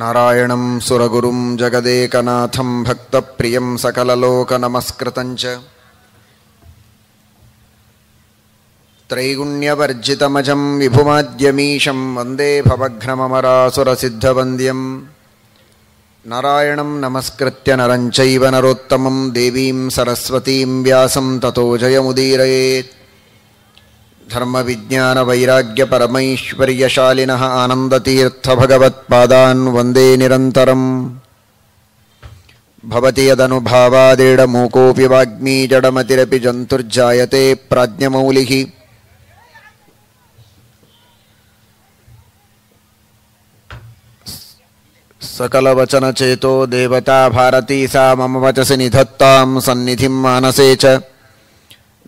नारायणं सुरगुरुं जगदेकनाथं भक्तप्रियं सकललोकनमस्कृतञ्च त्रैगुण्यवर्जितमजं विभुमाद्यमीशं वन्दे भवघ्नमरासुरसिद्धवन्द्यं नारायणं नमस्कृत्य नरं नरोत्तमं देवीं सरस्वतीं व्यासं ततो जयमुदीरयेत् धर्मविज्ञानवैराग्यपरमैश्वर्यशालिनः आनन्दतीर्थभगवत्पादान् वन्दे निरन्तरम् भवति यदनुभावादेडमूकोऽपि वाग्मी जडमतिरपि जन्तुर्जायते प्राज्ञमौलिः सकलवचनचेतो देवता भारती सा मम वचसि निधत्तां सन्निधिं मानसे च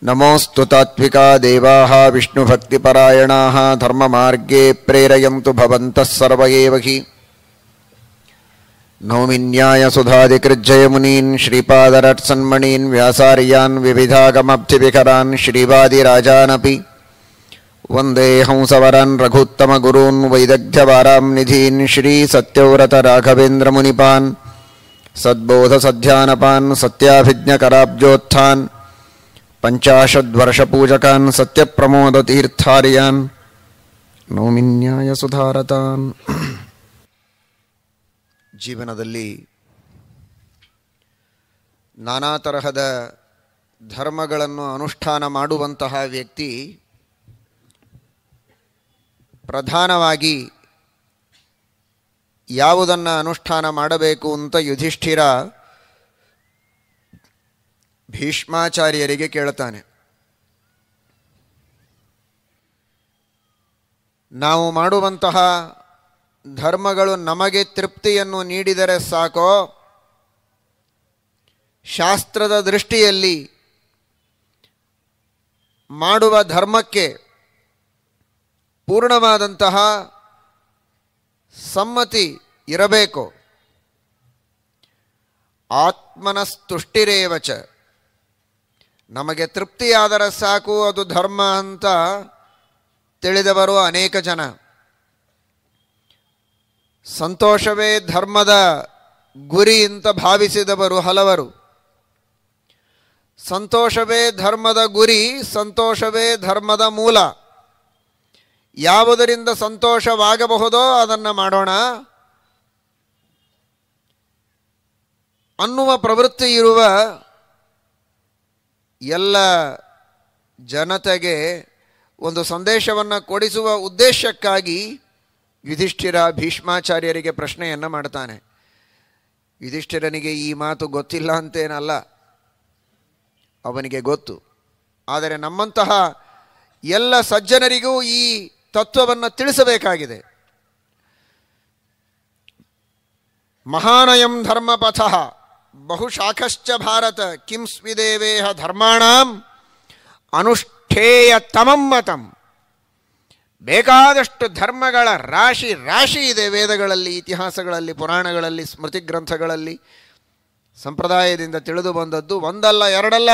नमोऽस्तु तात्विका देवाः विष्णुभक्तिपरायणाः धर्ममार्गे प्रेरयन्तु भवन्तः सर्व एव हि नौमिन्यायसुधादिकृज्जयमुनीन् श्रीपादरट्सन्मणीन् व्यासार्यान् विविधागमब्धिविकरान् श्रीवादिराजानपि हंसवरान् रघुत्तमगुरून् वैदग्ध्यवारां निधीन् श्रीसत्यव्रतराघवेन्द्रमुनिपान् सद्बोधसध्यानपान् सत्याभिज्ञकराब्जोत्थान् ತೀರ್ಥಾರಿಯಾನ್ ನೋಮಿನ್ಯಾಯ ಸುಧಾರತಾನ್ ಜೀವನದಲ್ಲಿ ನಾನಾ ತರಹದ ಧರ್ಮಗಳನ್ನು ಅನುಷ್ಠಾನ ಮಾಡುವಂತಹ ವ್ಯಕ್ತಿ ಪ್ರಧಾನವಾಗಿ ಯಾವುದನ್ನು ಅನುಷ್ಠಾನ ಮಾಡಬೇಕು ಅಂತ ಯುಧಿಷ್ಠಿರ ಭೀಷ್ಮಾಚಾರ್ಯರಿಗೆ ಕೇಳ್ತಾನೆ ನಾವು ಮಾಡುವಂತಹ ಧರ್ಮಗಳು ನಮಗೆ ತೃಪ್ತಿಯನ್ನು ನೀಡಿದರೆ ಸಾಕೋ ಶಾಸ್ತ್ರದ ದೃಷ್ಟಿಯಲ್ಲಿ ಮಾಡುವ ಧರ್ಮಕ್ಕೆ ಪೂರ್ಣವಾದಂತಹ ಸಮ್ಮತಿ ಇರಬೇಕು ಆತ್ಮನ ನಮಗೆ ತೃಪ್ತಿಯಾದರೆ ಸಾಕು ಅದು ಧರ್ಮ ಅಂತ ತಿಳಿದವರು ಅನೇಕ ಜನ ಸಂತೋಷವೇ ಧರ್ಮದ ಗುರಿ ಅಂತ ಭಾವಿಸಿದವರು ಹಲವರು ಸಂತೋಷವೇ ಧರ್ಮದ ಗುರಿ ಸಂತೋಷವೇ ಧರ್ಮದ ಮೂಲ ಯಾವುದರಿಂದ ಸಂತೋಷವಾಗಬಹುದೋ ಅದನ್ನು ಮಾಡೋಣ ಅನ್ನುವ ಪ್ರವೃತ್ತಿ ಇರುವ ಎಲ್ಲ ಜನತೆಗೆ ಒಂದು ಸಂದೇಶವನ್ನು ಕೊಡಿಸುವ ಉದ್ದೇಶಕ್ಕಾಗಿ ಯುಧಿಷ್ಠಿರ ಭೀಷ್ಮಾಚಾರ್ಯರಿಗೆ ಪ್ರಶ್ನೆಯನ್ನು ಮಾಡ್ತಾನೆ ಯುಧಿಷ್ಠಿರನಿಗೆ ಈ ಮಾತು ಗೊತ್ತಿಲ್ಲ ಅಂತೇನಲ್ಲ ಅವನಿಗೆ ಗೊತ್ತು ಆದರೆ ನಮ್ಮಂತಹ ಎಲ್ಲ ಸಜ್ಜನರಿಗೂ ಈ ತತ್ವವನ್ನು ತಿಳಿಸಬೇಕಾಗಿದೆ ಮಹಾನಯಂ ಧರ್ಮಪಥ ಬಹುಶಾಖಶ್ಚ ಭಾರತ ಕಿಂ ಸ್ವಿದೇವೇಹ ಅನುಷ್ಠೇಯ ತಮಂ ಮತಂ ಬೇಕಾದಷ್ಟು ಧರ್ಮಗಳ ರಾಶಿ ರಾಶಿ ಇದೆ ವೇದಗಳಲ್ಲಿ ಇತಿಹಾಸಗಳಲ್ಲಿ ಪುರಾಣಗಳಲ್ಲಿ ಸ್ಮೃತಿ ಗ್ರಂಥಗಳಲ್ಲಿ ಸಂಪ್ರದಾಯದಿಂದ ತಿಳಿದು ಬಂದದ್ದು ಒಂದಲ್ಲ ಎರಡಲ್ಲ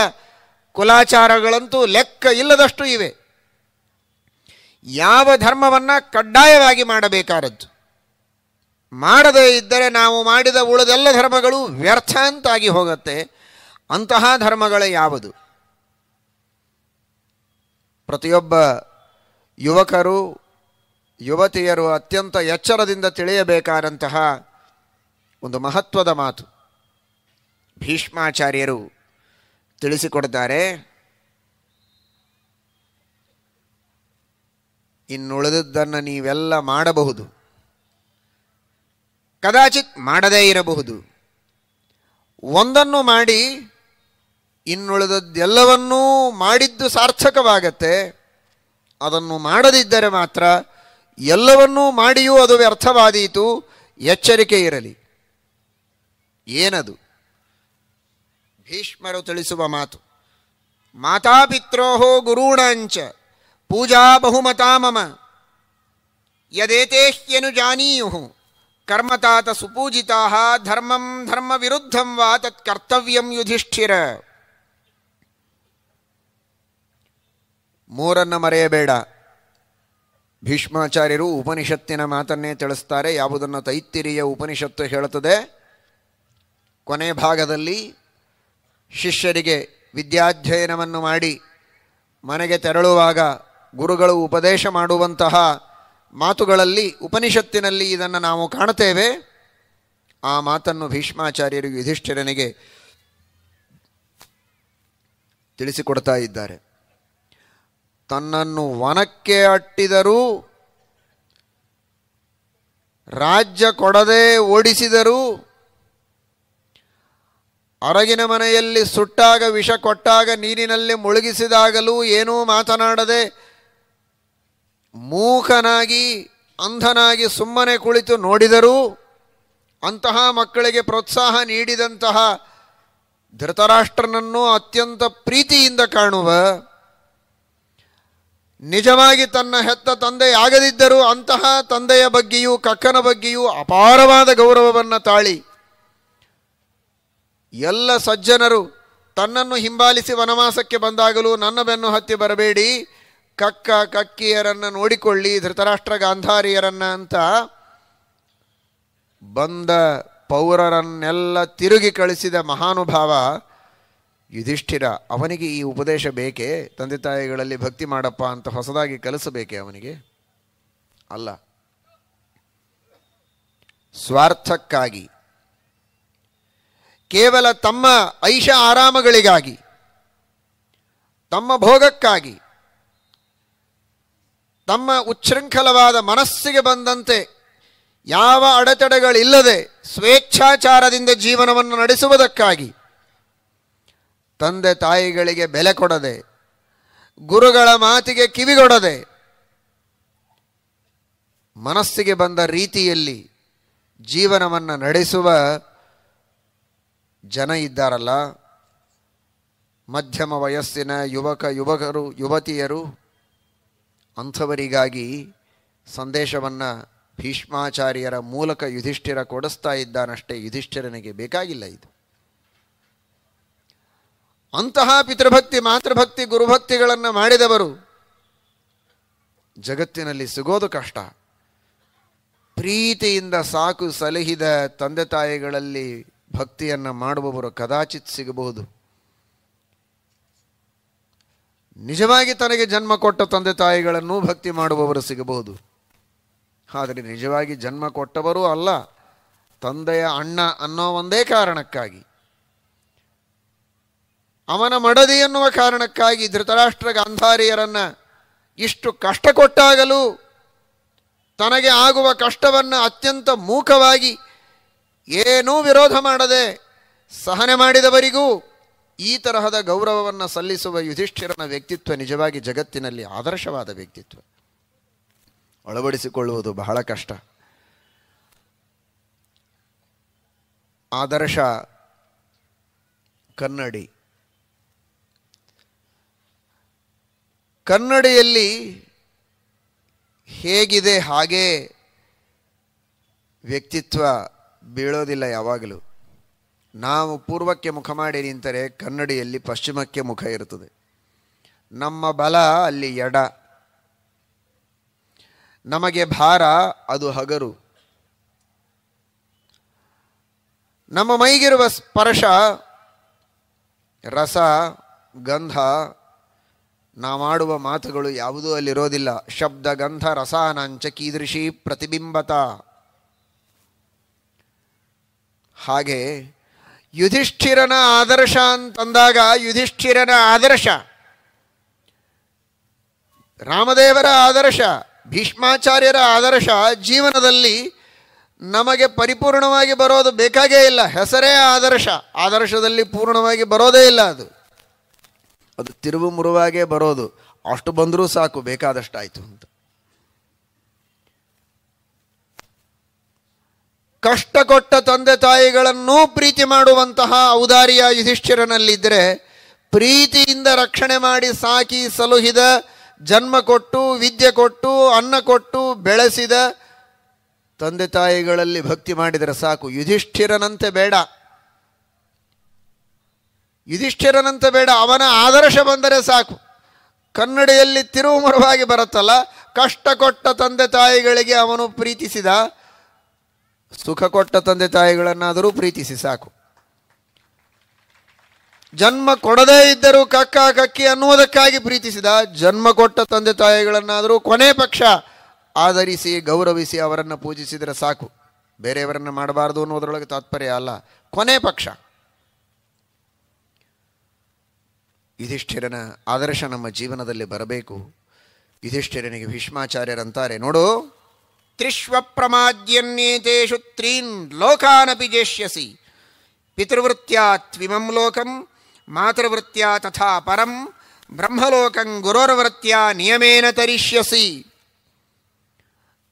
ಕುಲಾಚಾರಗಳಂತೂ ಲೆಕ್ಕ ಇಲ್ಲದಷ್ಟು ಇವೆ ಯಾವ ಧರ್ಮವನ್ನು ಕಡ್ಡಾಯವಾಗಿ ಮಾಡಬೇಕಾದದ್ದು ಮಾಡದೇ ಇದ್ದರೆ ನಾವು ಮಾಡಿದ ಉಳಿದೆಲ್ಲ ಧರ್ಮಗಳು ವ್ಯರ್ಥ ಅಂತಾಗಿ ಹೋಗುತ್ತೆ ಅಂತಹ ಧರ್ಮಗಳೇ ಯಾವುದು ಪ್ರತಿಯೊಬ್ಬ ಯುವಕರು ಯುವತಿಯರು ಅತ್ಯಂತ ಎಚ್ಚರದಿಂದ ತಿಳಿಯಬೇಕಾದಂತಹ ಒಂದು ಮಹತ್ವದ ಮಾತು ಭೀಷ್ಮಾಚಾರ್ಯರು ತಿಳಿಸಿಕೊಡ್ತಾರೆ ಇನ್ನುಳಿದದ್ದನ್ನು ನೀವೆಲ್ಲ ಮಾಡಬಹುದು ಕದಾಚಿತ್ ಮಾಡದೇ ಇರಬಹುದು ಒಂದನ್ನು ಮಾಡಿ ಇನ್ನುಳಿದದ್ದೆಲ್ಲವನ್ನೂ ಮಾಡಿದ್ದು ಸಾರ್ಥಕವಾಗತ್ತೆ ಅದನ್ನು ಮಾಡದಿದ್ದರೆ ಮಾತ್ರ ಎಲ್ಲವನ್ನೂ ಮಾಡಿಯೂ ಅದು ವ್ಯರ್ಥವಾದೀತು ಎಚ್ಚರಿಕೆ ಇರಲಿ ಏನದು ಭೀಷ್ಮರು ತಿಳಿಸುವ ಮಾತು ಮಾತಾಪಿತ್ರೋಹೋ ಗುರುಣಾಂಚ ಪೂಜಾ ಬಹುಮತಾ ಮಮ ಯದೇತೇಹ್ಯನು ಜಾನೀಯುಹು ಕರ್ಮತಾತ ಸುಪೂಜಿತಾ ಧರ್ಮಂ ಧರ್ಮ ವಿರುದ್ಧಂ ವಾ ತತ್ ಕರ್ತವ್ಯಂ ಯುಧಿಷ್ಠಿರ ಮೂರನ್ನು ಮರೆಯಬೇಡ ಭೀಷ್ಮಾಚಾರ್ಯರು ಉಪನಿಷತ್ತಿನ ಮಾತನ್ನೇ ತಿಳಿಸ್ತಾರೆ ಯಾವುದನ್ನು ತೈತ್ತಿರಿಯ ಉಪನಿಷತ್ತು ಹೇಳುತ್ತದೆ ಕೊನೆ ಭಾಗದಲ್ಲಿ ಶಿಷ್ಯರಿಗೆ ವಿದ್ಯಾಧ್ಯಯನವನ್ನು ಮಾಡಿ ಮನೆಗೆ ತೆರಳುವಾಗ ಗುರುಗಳು ಉಪದೇಶ ಮಾಡುವಂತಹ ಮಾತುಗಳಲ್ಲಿ ಉಪನಿಷತ್ತಿನಲ್ಲಿ ಇದನ್ನು ನಾವು ಕಾಣುತ್ತೇವೆ ಆ ಮಾತನ್ನು ಭೀಷ್ಮಾಚಾರ್ಯರು ಯುಧಿಷ್ಠಿರನಿಗೆ ತಿಳಿಸಿಕೊಡ್ತಾ ಇದ್ದಾರೆ ತನ್ನನ್ನು ವನಕ್ಕೆ ಅಟ್ಟಿದರೂ ರಾಜ್ಯ ಕೊಡದೆ ಓಡಿಸಿದರೂ ಅರಗಿನ ಮನೆಯಲ್ಲಿ ಸುಟ್ಟಾಗ ವಿಷ ಕೊಟ್ಟಾಗ ನೀರಿನಲ್ಲಿ ಮುಳುಗಿಸಿದಾಗಲೂ ಏನೂ ಮಾತನಾಡದೆ ಮೂಕನಾಗಿ ಅಂಧನಾಗಿ ಸುಮ್ಮನೆ ಕುಳಿತು ನೋಡಿದರೂ ಅಂತಹ ಮಕ್ಕಳಿಗೆ ಪ್ರೋತ್ಸಾಹ ನೀಡಿದಂತಹ ಧೃತರಾಷ್ಟ್ರನನ್ನು ಅತ್ಯಂತ ಪ್ರೀತಿಯಿಂದ ಕಾಣುವ ನಿಜವಾಗಿ ತನ್ನ ಹೆತ್ತ ತಂದೆಯಾಗದಿದ್ದರೂ ಅಂತಹ ತಂದೆಯ ಬಗ್ಗೆಯೂ ಕಕ್ಕನ ಬಗ್ಗೆಯೂ ಅಪಾರವಾದ ಗೌರವವನ್ನು ತಾಳಿ ಎಲ್ಲ ಸಜ್ಜನರು ತನ್ನನ್ನು ಹಿಂಬಾಲಿಸಿ ವನವಾಸಕ್ಕೆ ಬಂದಾಗಲೂ ನನ್ನ ಬೆನ್ನು ಹತ್ತಿ ಬರಬೇಡಿ ಕಕ್ಕ ಕಕ್ಕಿಯರನ್ನು ನೋಡಿಕೊಳ್ಳಿ ಧೃತರಾಷ್ಟ್ರ ಗಾಂಧಾರಿಯರನ್ನ ಅಂತ ಬಂದ ಪೌರರನ್ನೆಲ್ಲ ತಿರುಗಿ ಕಳಿಸಿದ ಮಹಾನುಭಾವ ಯುಧಿಷ್ಠಿರ ಅವನಿಗೆ ಈ ಉಪದೇಶ ಬೇಕೇ ತಂದೆ ತಾಯಿಗಳಲ್ಲಿ ಭಕ್ತಿ ಮಾಡಪ್ಪ ಅಂತ ಹೊಸದಾಗಿ ಕಲಿಸಬೇಕೆ ಅವನಿಗೆ ಅಲ್ಲ ಸ್ವಾರ್ಥಕ್ಕಾಗಿ ಕೇವಲ ತಮ್ಮ ಐಷ ಆರಾಮಗಳಿಗಾಗಿ ತಮ್ಮ ಭೋಗಕ್ಕಾಗಿ ತಮ್ಮ ಉಚ್ಛೃಂಖಲವಾದ ಮನಸ್ಸಿಗೆ ಬಂದಂತೆ ಯಾವ ಅಡೆತಡೆಗಳಿಲ್ಲದೆ ಸ್ವೇಚ್ಛಾಚಾರದಿಂದ ಜೀವನವನ್ನು ನಡೆಸುವುದಕ್ಕಾಗಿ ತಂದೆ ತಾಯಿಗಳಿಗೆ ಬೆಲೆ ಕೊಡದೆ ಗುರುಗಳ ಮಾತಿಗೆ ಕಿವಿಗೊಡದೆ ಮನಸ್ಸಿಗೆ ಬಂದ ರೀತಿಯಲ್ಲಿ ಜೀವನವನ್ನು ನಡೆಸುವ ಜನ ಇದ್ದಾರಲ್ಲ ಮಧ್ಯಮ ವಯಸ್ಸಿನ ಯುವಕ ಯುವಕರು ಯುವತಿಯರು ಅಂಥವರಿಗಾಗಿ ಸಂದೇಶವನ್ನು ಭೀಷ್ಮಾಚಾರ್ಯರ ಮೂಲಕ ಯುಧಿಷ್ಠಿರ ಕೊಡಿಸ್ತಾ ಇದ್ದಾನಷ್ಟೇ ಯುಧಿಷ್ಠಿರನಿಗೆ ಬೇಕಾಗಿಲ್ಲ ಇದು ಅಂತಹ ಪಿತೃಭಕ್ತಿ ಮಾತೃಭಕ್ತಿ ಗುರುಭಕ್ತಿಗಳನ್ನು ಮಾಡಿದವರು ಜಗತ್ತಿನಲ್ಲಿ ಸಿಗೋದು ಕಷ್ಟ ಪ್ರೀತಿಯಿಂದ ಸಾಕು ಸಲಹಿದ ತಂದೆ ತಾಯಿಗಳಲ್ಲಿ ಭಕ್ತಿಯನ್ನು ಮಾಡುವವರು ಕದಾಚಿತ್ ಸಿಗಬಹುದು ನಿಜವಾಗಿ ತನಗೆ ಜನ್ಮ ಕೊಟ್ಟ ತಂದೆ ತಾಯಿಗಳನ್ನು ಭಕ್ತಿ ಮಾಡುವವರು ಸಿಗಬಹುದು ಆದರೆ ನಿಜವಾಗಿ ಜನ್ಮ ಕೊಟ್ಟವರೂ ಅಲ್ಲ ತಂದೆಯ ಅಣ್ಣ ಅನ್ನೋ ಒಂದೇ ಕಾರಣಕ್ಕಾಗಿ ಅವನ ಮಡದಿ ಎನ್ನುವ ಕಾರಣಕ್ಕಾಗಿ ಧೃತರಾಷ್ಟ್ರ ಗಾಂಧಾರಿಯರನ್ನು ಇಷ್ಟು ಕಷ್ಟ ಕೊಟ್ಟಾಗಲೂ ತನಗೆ ಆಗುವ ಕಷ್ಟವನ್ನು ಅತ್ಯಂತ ಮೂಕವಾಗಿ ಏನೂ ವಿರೋಧ ಮಾಡದೆ ಸಹನೆ ಮಾಡಿದವರಿಗೂ ಈ ತರಹದ ಗೌರವವನ್ನು ಸಲ್ಲಿಸುವ ಯುಧಿಷ್ಠಿರನ ವ್ಯಕ್ತಿತ್ವ ನಿಜವಾಗಿ ಜಗತ್ತಿನಲ್ಲಿ ಆದರ್ಶವಾದ ವ್ಯಕ್ತಿತ್ವ ಅಳವಡಿಸಿಕೊಳ್ಳುವುದು ಬಹಳ ಕಷ್ಟ ಆದರ್ಶ ಕನ್ನಡಿ ಕನ್ನಡಿಯಲ್ಲಿ ಹೇಗಿದೆ ಹಾಗೇ ವ್ಯಕ್ತಿತ್ವ ಬೀಳೋದಿಲ್ಲ ಯಾವಾಗಲೂ ನಾವು ಪೂರ್ವಕ್ಕೆ ಮುಖ ಮಾಡಿ ನಿಂತರೆ ಕನ್ನಡಿಯಲ್ಲಿ ಪಶ್ಚಿಮಕ್ಕೆ ಮುಖ ಇರುತ್ತದೆ ನಮ್ಮ ಬಲ ಅಲ್ಲಿ ಎಡ ನಮಗೆ ಭಾರ ಅದು ಹಗರು ನಮ್ಮ ಮೈಗಿರುವ ಸ್ಪರ್ಶ ರಸ ಗಂಧ ನಾವು ಮಾಡುವ ಮಾತುಗಳು ಯಾವುದೂ ಅಲ್ಲಿರೋದಿಲ್ಲ ಶಬ್ದ ಗಂಧ ರಸಾನಾಂಚ ಕೀದೃಶಿ ಪ್ರತಿಬಿಂಬತ ಹಾಗೆ ಯುಧಿಷ್ಠಿರನ ಆದರ್ಶ ಅಂತಂದಾಗ ಯುಧಿಷ್ಠಿರನ ಆದರ್ಶ ರಾಮದೇವರ ಆದರ್ಶ ಭೀಷ್ಮಾಚಾರ್ಯರ ಆದರ್ಶ ಜೀವನದಲ್ಲಿ ನಮಗೆ ಪರಿಪೂರ್ಣವಾಗಿ ಬರೋದು ಬೇಕಾಗೇ ಇಲ್ಲ ಹೆಸರೇ ಆದರ್ಶ ಆದರ್ಶದಲ್ಲಿ ಪೂರ್ಣವಾಗಿ ಬರೋದೇ ಇಲ್ಲ ಅದು ಅದು ತಿರುವು ಮುರುವಾಗೇ ಬರೋದು ಅಷ್ಟು ಬಂದರೂ ಸಾಕು ಬೇಕಾದಷ್ಟಾಯಿತು ಅಂತ ಕಷ್ಟ ಕೊಟ್ಟ ತಂದೆ ತಾಯಿಗಳನ್ನೂ ಪ್ರೀತಿ ಮಾಡುವಂತಹ ಔದಾರಿಯ ಯುಧಿಷ್ಠಿರನಲ್ಲಿದ್ದರೆ ಪ್ರೀತಿಯಿಂದ ರಕ್ಷಣೆ ಮಾಡಿ ಸಾಕಿ ಸಲುಹಿದ ಜನ್ಮ ಕೊಟ್ಟು ವಿದ್ಯೆ ಕೊಟ್ಟು ಅನ್ನ ಕೊಟ್ಟು ಬೆಳೆಸಿದ ತಂದೆ ತಾಯಿಗಳಲ್ಲಿ ಭಕ್ತಿ ಮಾಡಿದರೆ ಸಾಕು ಯುಧಿಷ್ಠಿರನಂತೆ ಬೇಡ ಯುಧಿಷ್ಠಿರನಂತೆ ಬೇಡ ಅವನ ಆದರ್ಶ ಬಂದರೆ ಸಾಕು ಕನ್ನಡಿಯಲ್ಲಿ ತಿರುಮುರುವಾಗಿ ಬರುತ್ತಲ್ಲ ಕಷ್ಟ ಕೊಟ್ಟ ತಂದೆ ತಾಯಿಗಳಿಗೆ ಅವನು ಪ್ರೀತಿಸಿದ ಸುಖ ಕೊಟ್ಟ ತಂದೆ ತಾಯಿಗಳನ್ನಾದರೂ ಪ್ರೀತಿಸಿ ಸಾಕು ಜನ್ಮ ಕೊಡದೇ ಇದ್ದರೂ ಕಕ್ಕ ಕಕ್ಕಿ ಅನ್ನುವುದಕ್ಕಾಗಿ ಪ್ರೀತಿಸಿದ ಜನ್ಮ ಕೊಟ್ಟ ತಂದೆ ತಾಯಿಗಳನ್ನಾದರೂ ಕೊನೆ ಪಕ್ಷ ಆಧರಿಸಿ ಗೌರವಿಸಿ ಅವರನ್ನು ಪೂಜಿಸಿದರೆ ಸಾಕು ಬೇರೆಯವರನ್ನು ಮಾಡಬಾರ್ದು ಅನ್ನೋದರೊಳಗೆ ತಾತ್ಪರ್ಯ ಅಲ್ಲ ಕೊನೆ ಪಕ್ಷ ಯುಧಿಷ್ಠಿರನ ಆದರ್ಶ ನಮ್ಮ ಜೀವನದಲ್ಲಿ ಬರಬೇಕು ಯುಧಿಷ್ಠಿರನಿಗೆ ಭೀಷ್ಮಾಚಾರ್ಯರಂತಾರೆ ನೋಡು ತ್ರಿಷ್ವಪ್ರಮಾದ್ಯನ್ಯೇತೇಷು ತ್ರೀನ್ ಲೋಕಾನಪಿ ಜೇಷ್ಯಸಿ ಪಿತೃವೃತ್ಯಾ ತ್ವಿಮಂ ಲೋಕಂ ಮಾತೃವೃತ್ಯ ತಥಾ ಪರಂ ಬ್ರಹ್ಮಲೋಕಂ ಗುರೋರ್ವೃತ್ಯ ನಿಯಮೇನ ತರಿಷ್ಯಸಿ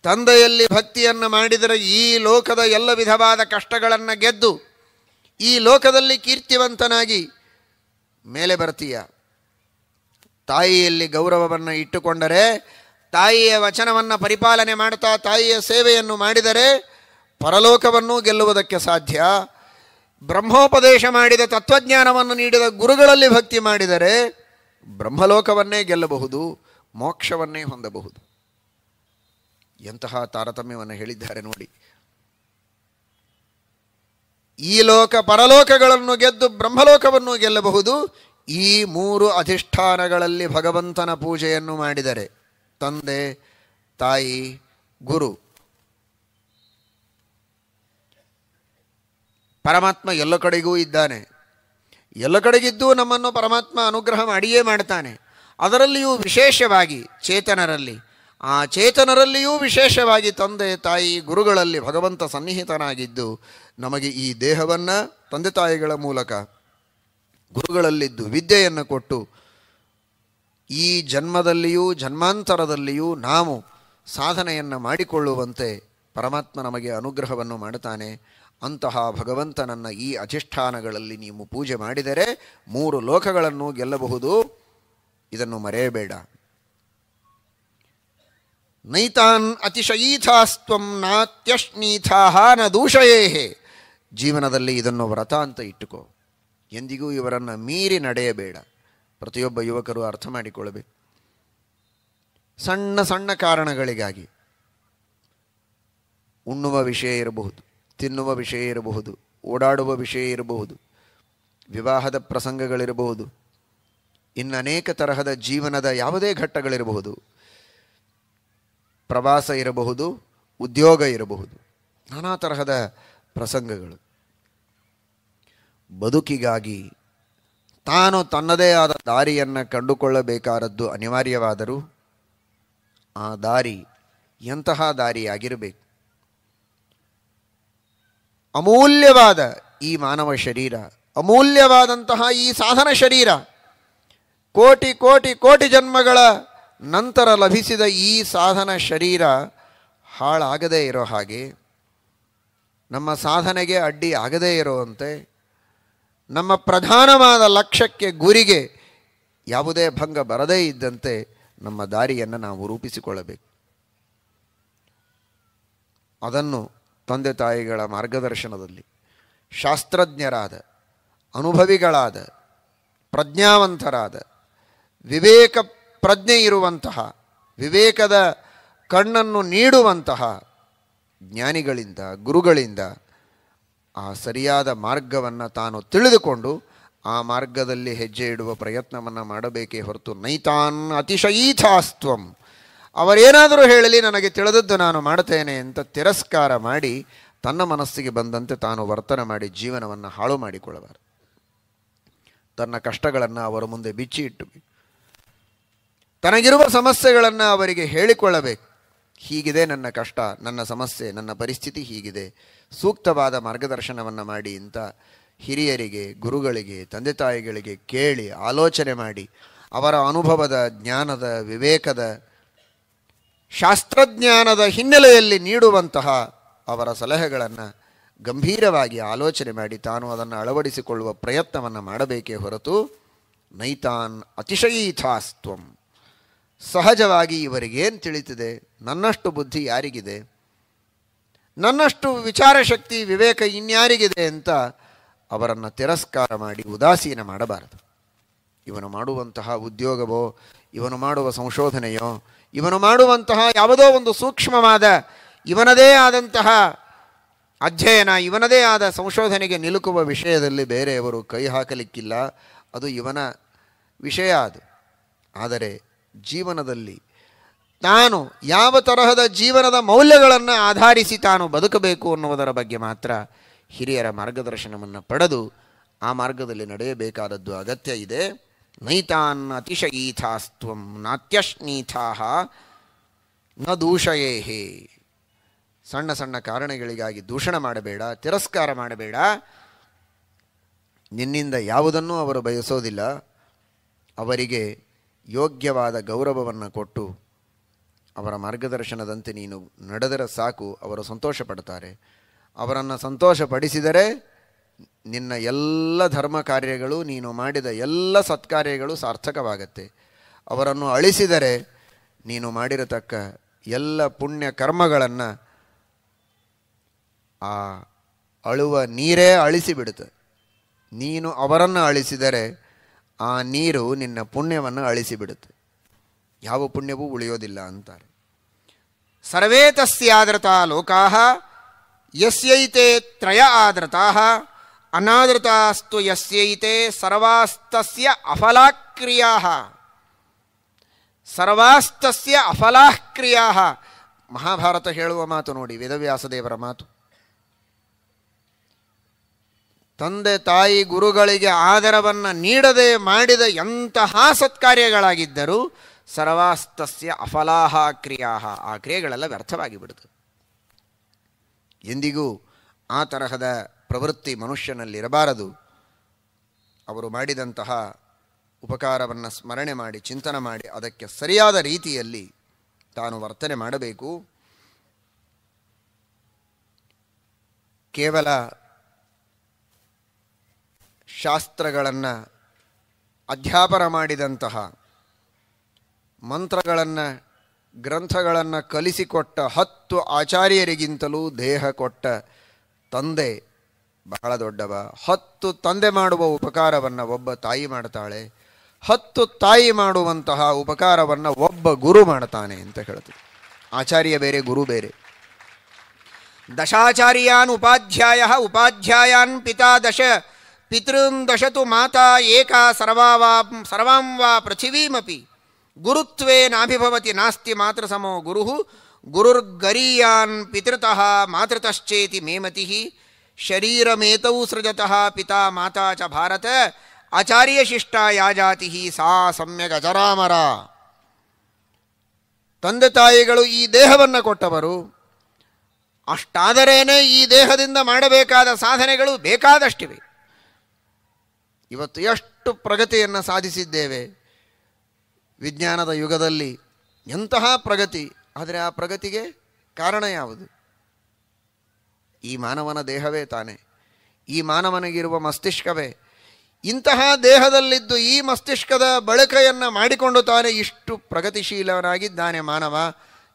ತಂದೆಯಲ್ಲಿ ಭಕ್ತಿಯನ್ನು ಮಾಡಿದರೆ ಈ ಲೋಕದ ಎಲ್ಲ ವಿಧವಾದ ಕಷ್ಟಗಳನ್ನು ಗೆದ್ದು ಈ ಲೋಕದಲ್ಲಿ ಕೀರ್ತಿವಂತನಾಗಿ ಮೇಲೆ ಬರ್ತೀಯ ತಾಯಿಯಲ್ಲಿ ಗೌರವವನ್ನು ಇಟ್ಟುಕೊಂಡರೆ ತಾಯಿಯ ವಚನವನ್ನು ಪರಿಪಾಲನೆ ಮಾಡ್ತಾ ತಾಯಿಯ ಸೇವೆಯನ್ನು ಮಾಡಿದರೆ ಪರಲೋಕವನ್ನು ಗೆಲ್ಲುವುದಕ್ಕೆ ಸಾಧ್ಯ ಬ್ರಹ್ಮೋಪದೇಶ ಮಾಡಿದ ತತ್ವಜ್ಞಾನವನ್ನು ನೀಡಿದ ಗುರುಗಳಲ್ಲಿ ಭಕ್ತಿ ಮಾಡಿದರೆ ಬ್ರಹ್ಮಲೋಕವನ್ನೇ ಗೆಲ್ಲಬಹುದು ಮೋಕ್ಷವನ್ನೇ ಹೊಂದಬಹುದು ಎಂತಹ ತಾರತಮ್ಯವನ್ನು ಹೇಳಿದ್ದಾರೆ ನೋಡಿ ಈ ಲೋಕ ಪರಲೋಕಗಳನ್ನು ಗೆದ್ದು ಬ್ರಹ್ಮಲೋಕವನ್ನು ಗೆಲ್ಲಬಹುದು ಈ ಮೂರು ಅಧಿಷ್ಠಾನಗಳಲ್ಲಿ ಭಗವಂತನ ಪೂಜೆಯನ್ನು ಮಾಡಿದರೆ ತಂದೆ ತಾಯಿ ಗುರು ಪರಮಾತ್ಮ ಎಲ್ಲ ಕಡೆಗೂ ಇದ್ದಾನೆ ಎಲ್ಲ ಕಡೆಗಿದ್ದೂ ನಮ್ಮನ್ನು ಪರಮಾತ್ಮ ಅನುಗ್ರಹ ಮಾಡಿಯೇ ಮಾಡ್ತಾನೆ ಅದರಲ್ಲಿಯೂ ವಿಶೇಷವಾಗಿ ಚೇತನರಲ್ಲಿ ಆ ಚೇತನರಲ್ಲಿಯೂ ವಿಶೇಷವಾಗಿ ತಂದೆ ತಾಯಿ ಗುರುಗಳಲ್ಲಿ ಭಗವಂತ ಸನ್ನಿಹಿತನಾಗಿದ್ದು ನಮಗೆ ಈ ದೇಹವನ್ನು ತಂದೆ ತಾಯಿಗಳ ಮೂಲಕ ಗುರುಗಳಲ್ಲಿದ್ದು ವಿದ್ಯೆಯನ್ನು ಕೊಟ್ಟು ಈ ಜನ್ಮದಲ್ಲಿಯೂ ಜನ್ಮಾಂತರದಲ್ಲಿಯೂ ನಾವು ಸಾಧನೆಯನ್ನು ಮಾಡಿಕೊಳ್ಳುವಂತೆ ಪರಮಾತ್ಮ ನಮಗೆ ಅನುಗ್ರಹವನ್ನು ಮಾಡುತ್ತಾನೆ ಅಂತಹ ಭಗವಂತನನ್ನ ಈ ಅಧಿಷ್ಠಾನಗಳಲ್ಲಿ ನೀವು ಪೂಜೆ ಮಾಡಿದರೆ ಮೂರು ಲೋಕಗಳನ್ನು ಗೆಲ್ಲಬಹುದು ಇದನ್ನು ಮರೆಯಬೇಡ ನೈತಾನ್ ಅತಿಶಯೀಥಾಸ್ತ್ವಂ ನಾತ್ಯಶ್ನೀಥಾ ನ ದೂಷಯೇ ಜೀವನದಲ್ಲಿ ಇದನ್ನು ವ್ರತ ಅಂತ ಇಟ್ಟುಕೋ ಎಂದಿಗೂ ಇವರನ್ನು ಮೀರಿ ನಡೆಯಬೇಡ ಪ್ರತಿಯೊಬ್ಬ ಯುವಕರು ಅರ್ಥ ಮಾಡಿಕೊಳ್ಳಬೇಕು ಸಣ್ಣ ಸಣ್ಣ ಕಾರಣಗಳಿಗಾಗಿ ಉಣ್ಣುವ ವಿಷಯ ಇರಬಹುದು ತಿನ್ನುವ ವಿಷಯ ಇರಬಹುದು ಓಡಾಡುವ ವಿಷಯ ಇರಬಹುದು ವಿವಾಹದ ಪ್ರಸಂಗಗಳಿರಬಹುದು ಇನ್ನು ಅನೇಕ ತರಹದ ಜೀವನದ ಯಾವುದೇ ಘಟ್ಟಗಳಿರಬಹುದು ಪ್ರವಾಸ ಇರಬಹುದು ಉದ್ಯೋಗ ಇರಬಹುದು ನಾನಾ ತರಹದ ಪ್ರಸಂಗಗಳು ಬದುಕಿಗಾಗಿ ತಾನು ತನ್ನದೇ ಆದ ದಾರಿಯನ್ನು ಕಂಡುಕೊಳ್ಳಬೇಕಾದದ್ದು ಅನಿವಾರ್ಯವಾದರೂ ಆ ದಾರಿ ಎಂತಹ ದಾರಿಯಾಗಿರಬೇಕು ಅಮೂಲ್ಯವಾದ ಈ ಮಾನವ ಶರೀರ ಅಮೂಲ್ಯವಾದಂತಹ ಈ ಸಾಧನ ಶರೀರ ಕೋಟಿ ಕೋಟಿ ಕೋಟಿ ಜನ್ಮಗಳ ನಂತರ ಲಭಿಸಿದ ಈ ಸಾಧನ ಶರೀರ ಹಾಳಾಗದೇ ಇರೋ ಹಾಗೆ ನಮ್ಮ ಸಾಧನೆಗೆ ಅಡ್ಡಿ ಆಗದೇ ಇರುವಂತೆ ನಮ್ಮ ಪ್ರಧಾನವಾದ ಲಕ್ಷ್ಯಕ್ಕೆ ಗುರಿಗೆ ಯಾವುದೇ ಭಂಗ ಬರದೇ ಇದ್ದಂತೆ ನಮ್ಮ ದಾರಿಯನ್ನು ನಾವು ರೂಪಿಸಿಕೊಳ್ಳಬೇಕು ಅದನ್ನು ತಂದೆ ತಾಯಿಗಳ ಮಾರ್ಗದರ್ಶನದಲ್ಲಿ ಶಾಸ್ತ್ರಜ್ಞರಾದ ಅನುಭವಿಗಳಾದ ಪ್ರಜ್ಞಾವಂತರಾದ ವಿವೇಕ ಪ್ರಜ್ಞೆ ಇರುವಂತಹ ವಿವೇಕದ ಕಣ್ಣನ್ನು ನೀಡುವಂತಹ ಜ್ಞಾನಿಗಳಿಂದ ಗುರುಗಳಿಂದ ಆ ಸರಿಯಾದ ಮಾರ್ಗವನ್ನು ತಾನು ತಿಳಿದುಕೊಂಡು ಆ ಮಾರ್ಗದಲ್ಲಿ ಹೆಜ್ಜೆ ಇಡುವ ಪ್ರಯತ್ನವನ್ನು ಮಾಡಬೇಕೇ ಹೊರತು ನೈತಾನ್ ಅತಿಶಯೀಥಾಸ್ತ್ವಂ ಅವರೇನಾದರೂ ಹೇಳಲಿ ನನಗೆ ತಿಳಿದದ್ದು ನಾನು ಮಾಡ್ತೇನೆ ಅಂತ ತಿರಸ್ಕಾರ ಮಾಡಿ ತನ್ನ ಮನಸ್ಸಿಗೆ ಬಂದಂತೆ ತಾನು ವರ್ತನೆ ಮಾಡಿ ಜೀವನವನ್ನು ಹಾಳು ಮಾಡಿಕೊಳ್ಳಬಾರದು ತನ್ನ ಕಷ್ಟಗಳನ್ನು ಅವರ ಮುಂದೆ ಬಿಚ್ಚಿ ಇಟ್ಟು ತನಗಿರುವ ಸಮಸ್ಯೆಗಳನ್ನು ಅವರಿಗೆ ಹೇಳಿಕೊಳ್ಳಬೇಕು ಹೀಗಿದೆ ನನ್ನ ಕಷ್ಟ ನನ್ನ ಸಮಸ್ಯೆ ನನ್ನ ಪರಿಸ್ಥಿತಿ ಹೀಗಿದೆ ಸೂಕ್ತವಾದ ಮಾರ್ಗದರ್ಶನವನ್ನು ಮಾಡಿ ಅಂತ ಹಿರಿಯರಿಗೆ ಗುರುಗಳಿಗೆ ತಂದೆ ತಾಯಿಗಳಿಗೆ ಕೇಳಿ ಆಲೋಚನೆ ಮಾಡಿ ಅವರ ಅನುಭವದ ಜ್ಞಾನದ ವಿವೇಕದ ಶಾಸ್ತ್ರಜ್ಞಾನದ ಹಿನ್ನೆಲೆಯಲ್ಲಿ ನೀಡುವಂತಹ ಅವರ ಸಲಹೆಗಳನ್ನು ಗಂಭೀರವಾಗಿ ಆಲೋಚನೆ ಮಾಡಿ ತಾನು ಅದನ್ನು ಅಳವಡಿಸಿಕೊಳ್ಳುವ ಪ್ರಯತ್ನವನ್ನು ಮಾಡಬೇಕೇ ಹೊರತು ನೈತಾನ್ ಅತಿಶಯೀಥಾಸ್ತ್ವಂ ಸಹಜವಾಗಿ ಇವರಿಗೇನು ತಿಳಿತಿದೆ ನನ್ನಷ್ಟು ಬುದ್ಧಿ ಯಾರಿಗಿದೆ ನನ್ನಷ್ಟು ವಿಚಾರಶಕ್ತಿ ವಿವೇಕ ಇನ್ಯಾರಿಗಿದೆ ಅಂತ ಅವರನ್ನು ತಿರಸ್ಕಾರ ಮಾಡಿ ಉದಾಸೀನ ಮಾಡಬಾರದು ಇವನು ಮಾಡುವಂತಹ ಉದ್ಯೋಗವೋ ಇವನು ಮಾಡುವ ಸಂಶೋಧನೆಯೋ ಇವನು ಮಾಡುವಂತಹ ಯಾವುದೋ ಒಂದು ಸೂಕ್ಷ್ಮವಾದ ಇವನದೇ ಆದಂತಹ ಅಧ್ಯಯನ ಇವನದೇ ಆದ ಸಂಶೋಧನೆಗೆ ನಿಲುಕುವ ವಿಷಯದಲ್ಲಿ ಬೇರೆಯವರು ಕೈ ಹಾಕಲಿಕ್ಕಿಲ್ಲ ಅದು ಇವನ ವಿಷಯ ಅದು ಆದರೆ ಜೀವನದಲ್ಲಿ ತಾನು ಯಾವ ತರಹದ ಜೀವನದ ಮೌಲ್ಯಗಳನ್ನು ಆಧರಿಸಿ ತಾನು ಬದುಕಬೇಕು ಅನ್ನುವುದರ ಬಗ್ಗೆ ಮಾತ್ರ ಹಿರಿಯರ ಮಾರ್ಗದರ್ಶನವನ್ನು ಪಡೆದು ಆ ಮಾರ್ಗದಲ್ಲಿ ನಡೆಯಬೇಕಾದದ್ದು ಅಗತ್ಯ ಇದೆ ನೈತಾನ್ ಅತಿಶಯೀಥಾಸ್ತ್ವಂ ನಾತ್ಯಶ್ನೀಥಾಹ ನ ದೂಷಯೇಹೇ ಸಣ್ಣ ಸಣ್ಣ ಕಾರಣಗಳಿಗಾಗಿ ದೂಷಣ ಮಾಡಬೇಡ ತಿರಸ್ಕಾರ ಮಾಡಬೇಡ ನಿನ್ನಿಂದ ಯಾವುದನ್ನೂ ಅವರು ಬಯಸೋದಿಲ್ಲ ಅವರಿಗೆ ಯೋಗ್ಯವಾದ ಗೌರವವನ್ನು ಕೊಟ್ಟು ಅವರ ಮಾರ್ಗದರ್ಶನದಂತೆ ನೀನು ನಡೆದರೆ ಸಾಕು ಅವರು ಸಂತೋಷ ಪಡ್ತಾರೆ ಅವರನ್ನು ಸಂತೋಷಪಡಿಸಿದರೆ ನಿನ್ನ ಎಲ್ಲ ಧರ್ಮ ಕಾರ್ಯಗಳು ನೀನು ಮಾಡಿದ ಎಲ್ಲ ಸತ್ಕಾರ್ಯಗಳು ಸಾರ್ಥಕವಾಗತ್ತೆ ಅವರನ್ನು ಅಳಿಸಿದರೆ ನೀನು ಮಾಡಿರತಕ್ಕ ಎಲ್ಲ ಪುಣ್ಯ ಕರ್ಮಗಳನ್ನು ಆ ಅಳುವ ನೀರೇ ಅಳಿಸಿಬಿಡುತ್ತೆ ನೀನು ಅವರನ್ನು ಅಳಿಸಿದರೆ ಆ ನೀರು ನಿನ್ನ ಪುಣ್ಯವನ್ನು ಅಳಿಸಿಬಿಡುತ್ತೆ ಯಾವ ಪುಣ್ಯವೂ ಉಳಿಯೋದಿಲ್ಲ ಅಂತಾರೆ ಸರ್ವೇ ತಸ್ಯಾದ್ರತಾ ಲೋಕಾ ಯಸ್ಯೈತೆ ತ್ರಯ ಆದ್ರತಾ ಅನಾದೃತಾಸ್ತು ಯಸ್ಯೈತೆ ಸರ್ವಾಸ್ತಸ್ಯ ಅಫಲಾಕ್ರಿಯಾ ಸರ್ವಾಸ್ತಸ್ಯ ಅಫಲಾಕ್ರಿಯಾ ಮಹಾಭಾರತ ಹೇಳುವ ಮಾತು ನೋಡಿ ವೇದವ್ಯಾಸದೇವರ ಮಾತು ತಂದೆ ತಾಯಿ ಗುರುಗಳಿಗೆ ಆದರವನ್ನು ನೀಡದೆ ಮಾಡಿದ ಎಂತಹ ಸತ್ಕಾರ್ಯಗಳಾಗಿದ್ದರೂ ಸರ್ವಾಸ್ತಸ್ಯ ಅಫಲಾಹ ಕ್ರಿಯಾ ಆ ಕ್ರಿಯೆಗಳೆಲ್ಲ ವ್ಯರ್ಥವಾಗಿ ಬಿಡುತ್ತೆ ಎಂದಿಗೂ ಆ ತರಹದ ಪ್ರವೃತ್ತಿ ಮನುಷ್ಯನಲ್ಲಿರಬಾರದು ಅವರು ಮಾಡಿದಂತಹ ಉಪಕಾರವನ್ನು ಸ್ಮರಣೆ ಮಾಡಿ ಚಿಂತನೆ ಮಾಡಿ ಅದಕ್ಕೆ ಸರಿಯಾದ ರೀತಿಯಲ್ಲಿ ತಾನು ವರ್ತನೆ ಮಾಡಬೇಕು ಕೇವಲ ಶಾಸ್ತ್ರಗಳನ್ನು ಅಧ್ಯಾಪನ ಮಾಡಿದಂತಹ ಮಂತ್ರಗಳನ್ನು ಗ್ರಂಥಗಳನ್ನು ಕಲಿಸಿಕೊಟ್ಟ ಹತ್ತು ಆಚಾರ್ಯರಿಗಿಂತಲೂ ದೇಹ ಕೊಟ್ಟ ತಂದೆ ಬಹಳ ದೊಡ್ಡವ ಹತ್ತು ತಂದೆ ಮಾಡುವ ಉಪಕಾರವನ್ನು ಒಬ್ಬ ತಾಯಿ ಮಾಡ್ತಾಳೆ ಹತ್ತು ತಾಯಿ ಮಾಡುವಂತಹ ಉಪಕಾರವನ್ನು ಒಬ್ಬ ಗುರು ಮಾಡ್ತಾನೆ ಅಂತ ಹೇಳ್ತದೆ ಆಚಾರ್ಯ ಬೇರೆ ಗುರು ಬೇರೆ ದಶಾಚಾರ್ಯಾನ್ ಉಪಾಧ್ಯಾಯ ಉಪಾಧ್ಯಾಯಾನ್ ಪಿತಾ ದಶ ಪಿತೃಂ ದಶತು ಮಾತಾ ಏಕಾ ಸರ್ವಾವಾ ಸರ್ವಾಂ ವಾ ಪೃಥಿವೀಮಿ ಗುರುತ್ವೇ ನಾಭಿಭವತಿ ನಾಸ್ತಿ ಮಾತೃ ಸಮೋ ಗುರು ಗುರುರ್ಗರೀಯಾನ್ ಪಿತೃತಃ ಮಾತೃತಶ್ಚೇತಿ ಮೇಮತಿ ಶರೀರಮೇತೌ ಸೃಜತಃ ಪಿತಾ ಮಾತಾ ಚ ಭಾರತ ಆಚಾರ್ಯ ಯಾ ಜಾತಿ ಸಾ ಸಮ್ಯಗ ಅಜರಾಮರ ತಂದೆ ತಾಯಿಗಳು ಈ ದೇಹವನ್ನು ಕೊಟ್ಟವರು ಅಷ್ಟಾದರೇನೆ ಈ ದೇಹದಿಂದ ಮಾಡಬೇಕಾದ ಸಾಧನೆಗಳು ಬೇಕಾದಷ್ಟಿವೆ ಇವತ್ತು ಎಷ್ಟು ಪ್ರಗತಿಯನ್ನು ಸಾಧಿಸಿದ್ದೇವೆ ವಿಜ್ಞಾನದ ಯುಗದಲ್ಲಿ ಎಂತಹ ಪ್ರಗತಿ ಆದರೆ ಆ ಪ್ರಗತಿಗೆ ಕಾರಣ ಯಾವುದು ಈ ಮಾನವನ ದೇಹವೇ ತಾನೆ ಈ ಮಾನವನಿಗಿರುವ ಮಸ್ತಿಷ್ಕವೇ ಇಂತಹ ದೇಹದಲ್ಲಿದ್ದು ಈ ಮಸ್ತಿಷ್ಕದ ಬಳಕೆಯನ್ನು ಮಾಡಿಕೊಂಡು ತಾನೆ ಇಷ್ಟು ಪ್ರಗತಿಶೀಲನಾಗಿದ್ದಾನೆ ಮಾನವ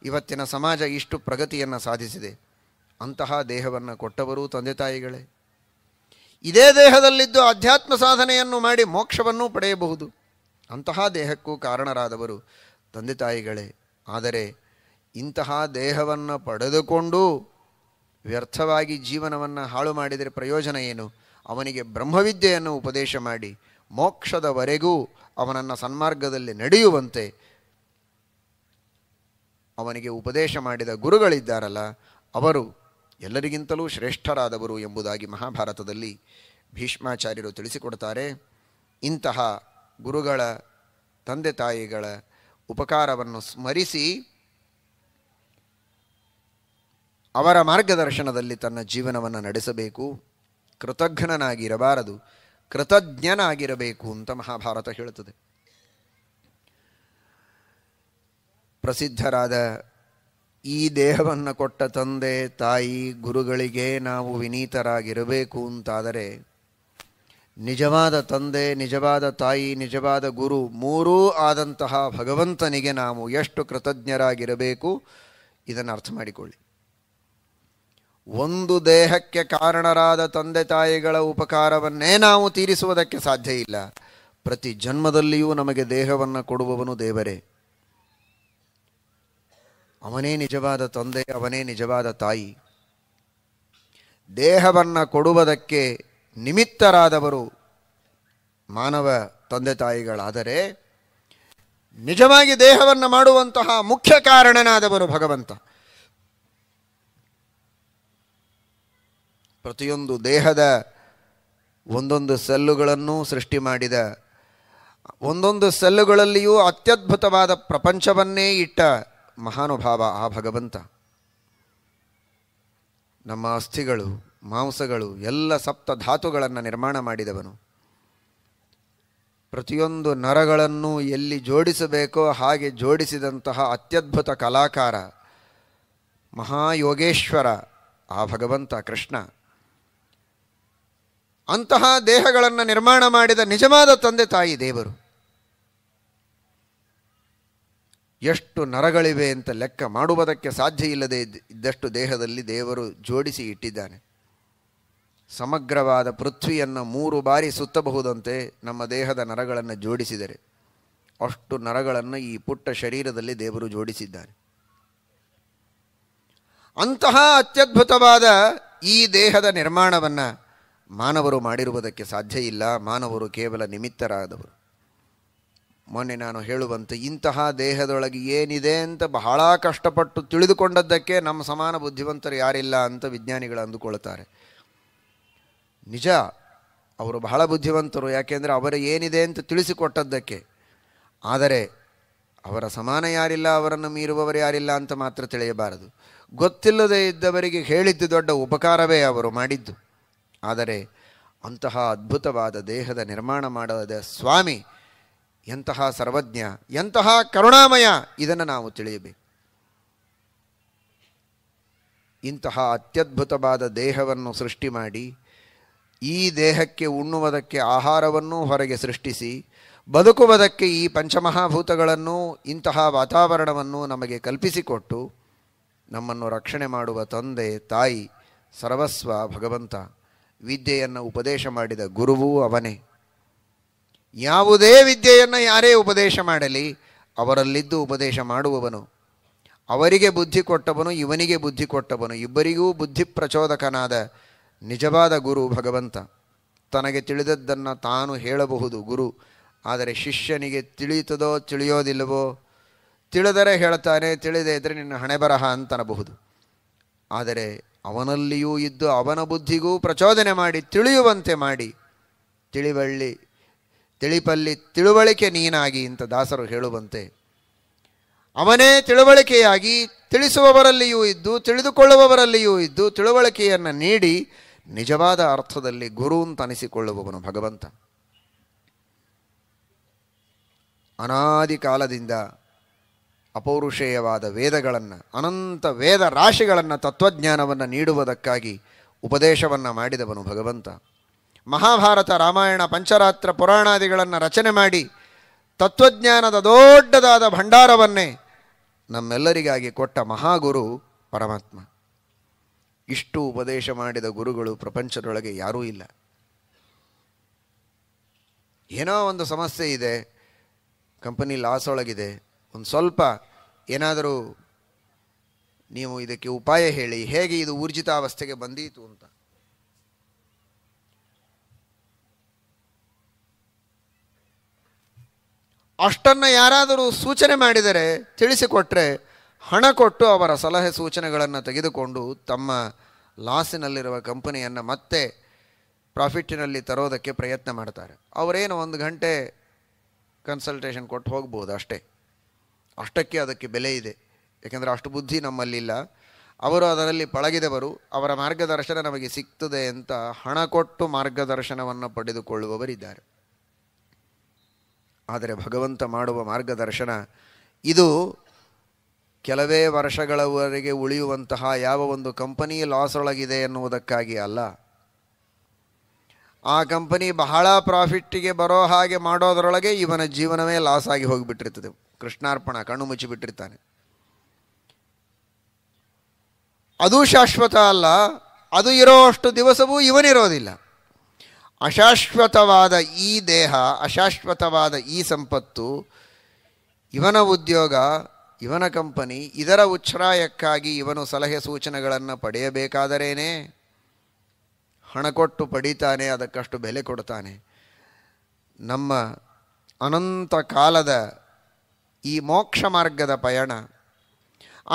ಇವತ್ತಿನ ಸಮಾಜ ಇಷ್ಟು ಪ್ರಗತಿಯನ್ನು ಸಾಧಿಸಿದೆ ಅಂತಹ ದೇಹವನ್ನು ಕೊಟ್ಟವರು ತಂದೆ ತಾಯಿಗಳೇ ಇದೇ ದೇಹದಲ್ಲಿದ್ದು ಅಧ್ಯಾತ್ಮ ಸಾಧನೆಯನ್ನು ಮಾಡಿ ಮೋಕ್ಷವನ್ನು ಪಡೆಯಬಹುದು ಅಂತಹ ದೇಹಕ್ಕೂ ಕಾರಣರಾದವರು ತಂದೆ ತಾಯಿಗಳೇ ಆದರೆ ಇಂತಹ ದೇಹವನ್ನು ಪಡೆದುಕೊಂಡು ವ್ಯರ್ಥವಾಗಿ ಜೀವನವನ್ನು ಹಾಳು ಮಾಡಿದರೆ ಪ್ರಯೋಜನ ಏನು ಅವನಿಗೆ ಬ್ರಹ್ಮವಿದ್ಯೆಯನ್ನು ಉಪದೇಶ ಮಾಡಿ ಮೋಕ್ಷದವರೆಗೂ ಅವನನ್ನು ಸನ್ಮಾರ್ಗದಲ್ಲಿ ನಡೆಯುವಂತೆ ಅವನಿಗೆ ಉಪದೇಶ ಮಾಡಿದ ಗುರುಗಳಿದ್ದಾರಲ್ಲ ಅವರು ಎಲ್ಲರಿಗಿಂತಲೂ ಶ್ರೇಷ್ಠರಾದವರು ಎಂಬುದಾಗಿ ಮಹಾಭಾರತದಲ್ಲಿ ಭೀಷ್ಮಾಚಾರ್ಯರು ತಿಳಿಸಿಕೊಡ್ತಾರೆ ಇಂತಹ ಗುರುಗಳ ತಂದೆ ತಾಯಿಗಳ ಉಪಕಾರವನ್ನು ಸ್ಮರಿಸಿ ಅವರ ಮಾರ್ಗದರ್ಶನದಲ್ಲಿ ತನ್ನ ಜೀವನವನ್ನು ನಡೆಸಬೇಕು ಕೃತಜ್ಞನಾಗಿರಬಾರದು ಕೃತಜ್ಞನಾಗಿರಬೇಕು ಅಂತ ಮಹಾಭಾರತ ಹೇಳುತ್ತದೆ ಪ್ರಸಿದ್ಧರಾದ ಈ ದೇಹವನ್ನು ಕೊಟ್ಟ ತಂದೆ ತಾಯಿ ಗುರುಗಳಿಗೆ ನಾವು ವಿನೀತರಾಗಿರಬೇಕು ಅಂತಾದರೆ ನಿಜವಾದ ತಂದೆ ನಿಜವಾದ ತಾಯಿ ನಿಜವಾದ ಗುರು ಮೂರೂ ಆದಂತಹ ಭಗವಂತನಿಗೆ ನಾವು ಎಷ್ಟು ಕೃತಜ್ಞರಾಗಿರಬೇಕು ಇದನ್ನು ಅರ್ಥ ಮಾಡಿಕೊಳ್ಳಿ ಒಂದು ದೇಹಕ್ಕೆ ಕಾರಣರಾದ ತಂದೆ ತಾಯಿಗಳ ಉಪಕಾರವನ್ನೇ ನಾವು ತೀರಿಸುವುದಕ್ಕೆ ಸಾಧ್ಯ ಇಲ್ಲ ಪ್ರತಿ ಜನ್ಮದಲ್ಲಿಯೂ ನಮಗೆ ದೇಹವನ್ನು ಕೊಡುವವನು ದೇವರೇ ಅವನೇ ನಿಜವಾದ ತಂದೆ ಅವನೇ ನಿಜವಾದ ತಾಯಿ ದೇಹವನ್ನು ಕೊಡುವುದಕ್ಕೆ ನಿಮಿತ್ತರಾದವರು ಮಾನವ ತಂದೆ ತಾಯಿಗಳಾದರೆ ನಿಜವಾಗಿ ದೇಹವನ್ನು ಮಾಡುವಂತಹ ಮುಖ್ಯ ಕಾರಣನಾದವರು ಭಗವಂತ ಪ್ರತಿಯೊಂದು ದೇಹದ ಒಂದೊಂದು ಸೆಲ್ಲುಗಳನ್ನು ಸೃಷ್ಟಿ ಮಾಡಿದ ಒಂದೊಂದು ಸೆಲ್ಲುಗಳಲ್ಲಿಯೂ ಅತ್ಯದ್ಭುತವಾದ ಪ್ರಪಂಚವನ್ನೇ ಇಟ್ಟ ಮಹಾನುಭಾವ ಆ ಭಗವಂತ ನಮ್ಮ ಅಸ್ಥಿಗಳು ಮಾಂಸಗಳು ಎಲ್ಲ ಸಪ್ತ ಧಾತುಗಳನ್ನು ನಿರ್ಮಾಣ ಮಾಡಿದವನು ಪ್ರತಿಯೊಂದು ನರಗಳನ್ನು ಎಲ್ಲಿ ಜೋಡಿಸಬೇಕೋ ಹಾಗೆ ಜೋಡಿಸಿದಂತಹ ಅತ್ಯದ್ಭುತ ಕಲಾಕಾರ ಮಹಾಯೋಗೇಶ್ವರ ಆ ಭಗವಂತ ಕೃಷ್ಣ ಅಂತಹ ದೇಹಗಳನ್ನು ನಿರ್ಮಾಣ ಮಾಡಿದ ನಿಜವಾದ ತಂದೆ ತಾಯಿ ದೇವರು ಎಷ್ಟು ನರಗಳಿವೆ ಅಂತ ಲೆಕ್ಕ ಮಾಡುವುದಕ್ಕೆ ಸಾಧ್ಯ ಇಲ್ಲದೆ ಇದ್ದಷ್ಟು ದೇಹದಲ್ಲಿ ದೇವರು ಜೋಡಿಸಿ ಇಟ್ಟಿದ್ದಾನೆ ಸಮಗ್ರವಾದ ಪೃಥ್ವಿಯನ್ನು ಮೂರು ಬಾರಿ ಸುತ್ತಬಹುದಂತೆ ನಮ್ಮ ದೇಹದ ನರಗಳನ್ನು ಜೋಡಿಸಿದರೆ ಅಷ್ಟು ನರಗಳನ್ನು ಈ ಪುಟ್ಟ ಶರೀರದಲ್ಲಿ ದೇವರು ಜೋಡಿಸಿದ್ದಾನೆ ಅಂತಹ ಅತ್ಯದ್ಭುತವಾದ ಈ ದೇಹದ ನಿರ್ಮಾಣವನ್ನು ಮಾನವರು ಮಾಡಿರುವುದಕ್ಕೆ ಸಾಧ್ಯ ಇಲ್ಲ ಮಾನವರು ಕೇವಲ ನಿಮಿತ್ತರಾದವರು ಮೊನ್ನೆ ನಾನು ಹೇಳುವಂತೆ ಇಂತಹ ದೇಹದೊಳಗೆ ಏನಿದೆ ಅಂತ ಬಹಳ ಕಷ್ಟಪಟ್ಟು ತಿಳಿದುಕೊಂಡದ್ದಕ್ಕೆ ನಮ್ಮ ಸಮಾನ ಬುದ್ಧಿವಂತರು ಯಾರಿಲ್ಲ ಅಂತ ವಿಜ್ಞಾನಿಗಳು ಅಂದುಕೊಳ್ತಾರೆ ನಿಜ ಅವರು ಬಹಳ ಬುದ್ಧಿವಂತರು ಯಾಕೆಂದರೆ ಅವರು ಏನಿದೆ ಅಂತ ತಿಳಿಸಿಕೊಟ್ಟದ್ದಕ್ಕೆ ಆದರೆ ಅವರ ಸಮಾನ ಯಾರಿಲ್ಲ ಅವರನ್ನು ಮೀರುವವರು ಯಾರಿಲ್ಲ ಅಂತ ಮಾತ್ರ ತಿಳಿಯಬಾರದು ಗೊತ್ತಿಲ್ಲದೆ ಇದ್ದವರಿಗೆ ಹೇಳಿದ್ದು ದೊಡ್ಡ ಉಪಕಾರವೇ ಅವರು ಮಾಡಿದ್ದು ಆದರೆ ಅಂತಹ ಅದ್ಭುತವಾದ ದೇಹದ ನಿರ್ಮಾಣ ಮಾಡದ ಸ್ವಾಮಿ ಎಂತಹ ಸರ್ವಜ್ಞ ಎಂತಹ ಕರುಣಾಮಯ ಇದನ್ನು ನಾವು ತಿಳಿಯಬೇಕು ಇಂತಹ ಅತ್ಯದ್ಭುತವಾದ ದೇಹವನ್ನು ಸೃಷ್ಟಿ ಮಾಡಿ ಈ ದೇಹಕ್ಕೆ ಉಣ್ಣುವುದಕ್ಕೆ ಆಹಾರವನ್ನು ಹೊರಗೆ ಸೃಷ್ಟಿಸಿ ಬದುಕುವುದಕ್ಕೆ ಈ ಪಂಚಮಹಾಭೂತಗಳನ್ನು ಇಂತಹ ವಾತಾವರಣವನ್ನು ನಮಗೆ ಕಲ್ಪಿಸಿಕೊಟ್ಟು ನಮ್ಮನ್ನು ರಕ್ಷಣೆ ಮಾಡುವ ತಂದೆ ತಾಯಿ ಸರ್ವಸ್ವ ಭಗವಂತ ವಿದ್ಯೆಯನ್ನು ಉಪದೇಶ ಮಾಡಿದ ಗುರುವೂ ಅವನೇ ಯಾವುದೇ ವಿದ್ಯೆಯನ್ನು ಯಾರೇ ಉಪದೇಶ ಮಾಡಲಿ ಅವರಲ್ಲಿದ್ದು ಉಪದೇಶ ಮಾಡುವವನು ಅವರಿಗೆ ಬುದ್ಧಿ ಕೊಟ್ಟವನು ಇವನಿಗೆ ಬುದ್ಧಿ ಕೊಟ್ಟವನು ಇಬ್ಬರಿಗೂ ಬುದ್ಧಿ ಪ್ರಚೋದಕನಾದ ನಿಜವಾದ ಗುರು ಭಗವಂತ ತನಗೆ ತಿಳಿದದ್ದನ್ನು ತಾನು ಹೇಳಬಹುದು ಗುರು ಆದರೆ ಶಿಷ್ಯನಿಗೆ ತಿಳಿಯುತ್ತದೋ ತಿಳಿಯೋದಿಲ್ಲವೋ ತಿಳಿದರೆ ಹೇಳ್ತಾನೆ ತಿಳಿದೇ ಇದ್ದರೆ ನಿನ್ನ ಹಣೆ ಬರಹ ಅಂತನಬಹುದು ಆದರೆ ಅವನಲ್ಲಿಯೂ ಇದ್ದು ಅವನ ಬುದ್ಧಿಗೂ ಪ್ರಚೋದನೆ ಮಾಡಿ ತಿಳಿಯುವಂತೆ ಮಾಡಿ ತಿಳಿವಳ್ಳಿ ತಿಳಿಪಲ್ಲಿ ತಿಳುವಳಿಕೆ ನೀನಾಗಿ ಅಂತ ದಾಸರು ಹೇಳುವಂತೆ ಅವನೇ ತಿಳುವಳಿಕೆಯಾಗಿ ತಿಳಿಸುವವರಲ್ಲಿಯೂ ಇದ್ದು ತಿಳಿದುಕೊಳ್ಳುವವರಲ್ಲಿಯೂ ಇದ್ದು ತಿಳುವಳಿಕೆಯನ್ನು ನೀಡಿ ನಿಜವಾದ ಅರ್ಥದಲ್ಲಿ ಗುರು ಅನಿಸಿಕೊಳ್ಳುವವನು ಭಗವಂತ ಅನಾದಿ ಕಾಲದಿಂದ ಅಪೌರುಷೇಯವಾದ ವೇದಗಳನ್ನು ಅನಂತ ವೇದ ರಾಶಿಗಳನ್ನು ತತ್ವಜ್ಞಾನವನ್ನು ನೀಡುವುದಕ್ಕಾಗಿ ಉಪದೇಶವನ್ನು ಮಾಡಿದವನು ಭಗವಂತ ಮಹಾಭಾರತ ರಾಮಾಯಣ ಪಂಚರಾತ್ರ ಪುರಾಣಾದಿಗಳನ್ನು ರಚನೆ ಮಾಡಿ ತತ್ವಜ್ಞಾನದ ದೊಡ್ಡದಾದ ಭಂಡಾರವನ್ನೇ ನಮ್ಮೆಲ್ಲರಿಗಾಗಿ ಕೊಟ್ಟ ಮಹಾಗುರು ಪರಮಾತ್ಮ ಇಷ್ಟು ಉಪದೇಶ ಮಾಡಿದ ಗುರುಗಳು ಪ್ರಪಂಚದೊಳಗೆ ಯಾರೂ ಇಲ್ಲ ಏನೋ ಒಂದು ಸಮಸ್ಯೆ ಇದೆ ಕಂಪನಿ ಲಾಸ್ ಒಳಗಿದೆ ಒಂದು ಸ್ವಲ್ಪ ಏನಾದರೂ ನೀವು ಇದಕ್ಕೆ ಉಪಾಯ ಹೇಳಿ ಹೇಗೆ ಇದು ಊರ್ಜಿತಾವಸ್ಥೆಗೆ ಬಂದೀತು ಅಂತ ಅಷ್ಟನ್ನು ಯಾರಾದರೂ ಸೂಚನೆ ಮಾಡಿದರೆ ತಿಳಿಸಿಕೊಟ್ಟರೆ ಹಣ ಕೊಟ್ಟು ಅವರ ಸಲಹೆ ಸೂಚನೆಗಳನ್ನು ತೆಗೆದುಕೊಂಡು ತಮ್ಮ ಲಾಸಿನಲ್ಲಿರುವ ಕಂಪನಿಯನ್ನು ಮತ್ತೆ ಪ್ರಾಫಿಟ್ಟಿನಲ್ಲಿ ತರೋದಕ್ಕೆ ಪ್ರಯತ್ನ ಮಾಡ್ತಾರೆ ಅವರೇನು ಒಂದು ಗಂಟೆ ಕನ್ಸಲ್ಟೇಷನ್ ಕೊಟ್ಟು ಹೋಗ್ಬೋದು ಅಷ್ಟೇ ಅಷ್ಟಕ್ಕೆ ಅದಕ್ಕೆ ಬೆಲೆ ಇದೆ ಏಕೆಂದರೆ ಅಷ್ಟು ಬುದ್ಧಿ ನಮ್ಮಲ್ಲಿಲ್ಲ ಅವರು ಅದರಲ್ಲಿ ಪಳಗಿದವರು ಅವರ ಮಾರ್ಗದರ್ಶನ ನಮಗೆ ಸಿಗ್ತದೆ ಅಂತ ಹಣ ಕೊಟ್ಟು ಮಾರ್ಗದರ್ಶನವನ್ನು ಪಡೆದುಕೊಳ್ಳುವವರಿದ್ದಾರೆ ಆದರೆ ಭಗವಂತ ಮಾಡುವ ಮಾರ್ಗದರ್ಶನ ಇದು ಕೆಲವೇ ವರ್ಷಗಳವರೆಗೆ ಉಳಿಯುವಂತಹ ಯಾವ ಒಂದು ಕಂಪನಿ ಲಾಸ್ ಒಳಗಿದೆ ಎನ್ನುವುದಕ್ಕಾಗಿ ಅಲ್ಲ ಆ ಕಂಪನಿ ಬಹಳ ಪ್ರಾಫಿಟ್ಟಿಗೆ ಬರೋ ಹಾಗೆ ಮಾಡೋದರೊಳಗೆ ಇವನ ಜೀವನವೇ ಲಾಸ್ ಆಗಿ ಹೋಗಿಬಿಟ್ಟಿರ್ತದೆ ಕೃಷ್ಣಾರ್ಪಣ ಕಣ್ಣು ಮುಚ್ಚಿಬಿಟ್ಟಿರ್ತಾನೆ ಅದು ಶಾಶ್ವತ ಅಲ್ಲ ಅದು ಇರೋ ಅಷ್ಟು ದಿವಸವೂ ಇವನಿರೋದಿಲ್ಲ ಅಶಾಶ್ವತವಾದ ಈ ದೇಹ ಅಶಾಶ್ವತವಾದ ಈ ಸಂಪತ್ತು ಇವನ ಉದ್ಯೋಗ ಇವನ ಕಂಪನಿ ಇದರ ಉಚ್ಛ್ರಾಯಕ್ಕಾಗಿ ಇವನು ಸಲಹೆ ಸೂಚನೆಗಳನ್ನು ಪಡೆಯಬೇಕಾದರೇನೇ ಹಣ ಕೊಟ್ಟು ಪಡಿತಾನೆ ಅದಕ್ಕಷ್ಟು ಬೆಲೆ ಕೊಡ್ತಾನೆ ನಮ್ಮ ಅನಂತ ಕಾಲದ ಈ ಮೋಕ್ಷ ಮಾರ್ಗದ ಪಯಣ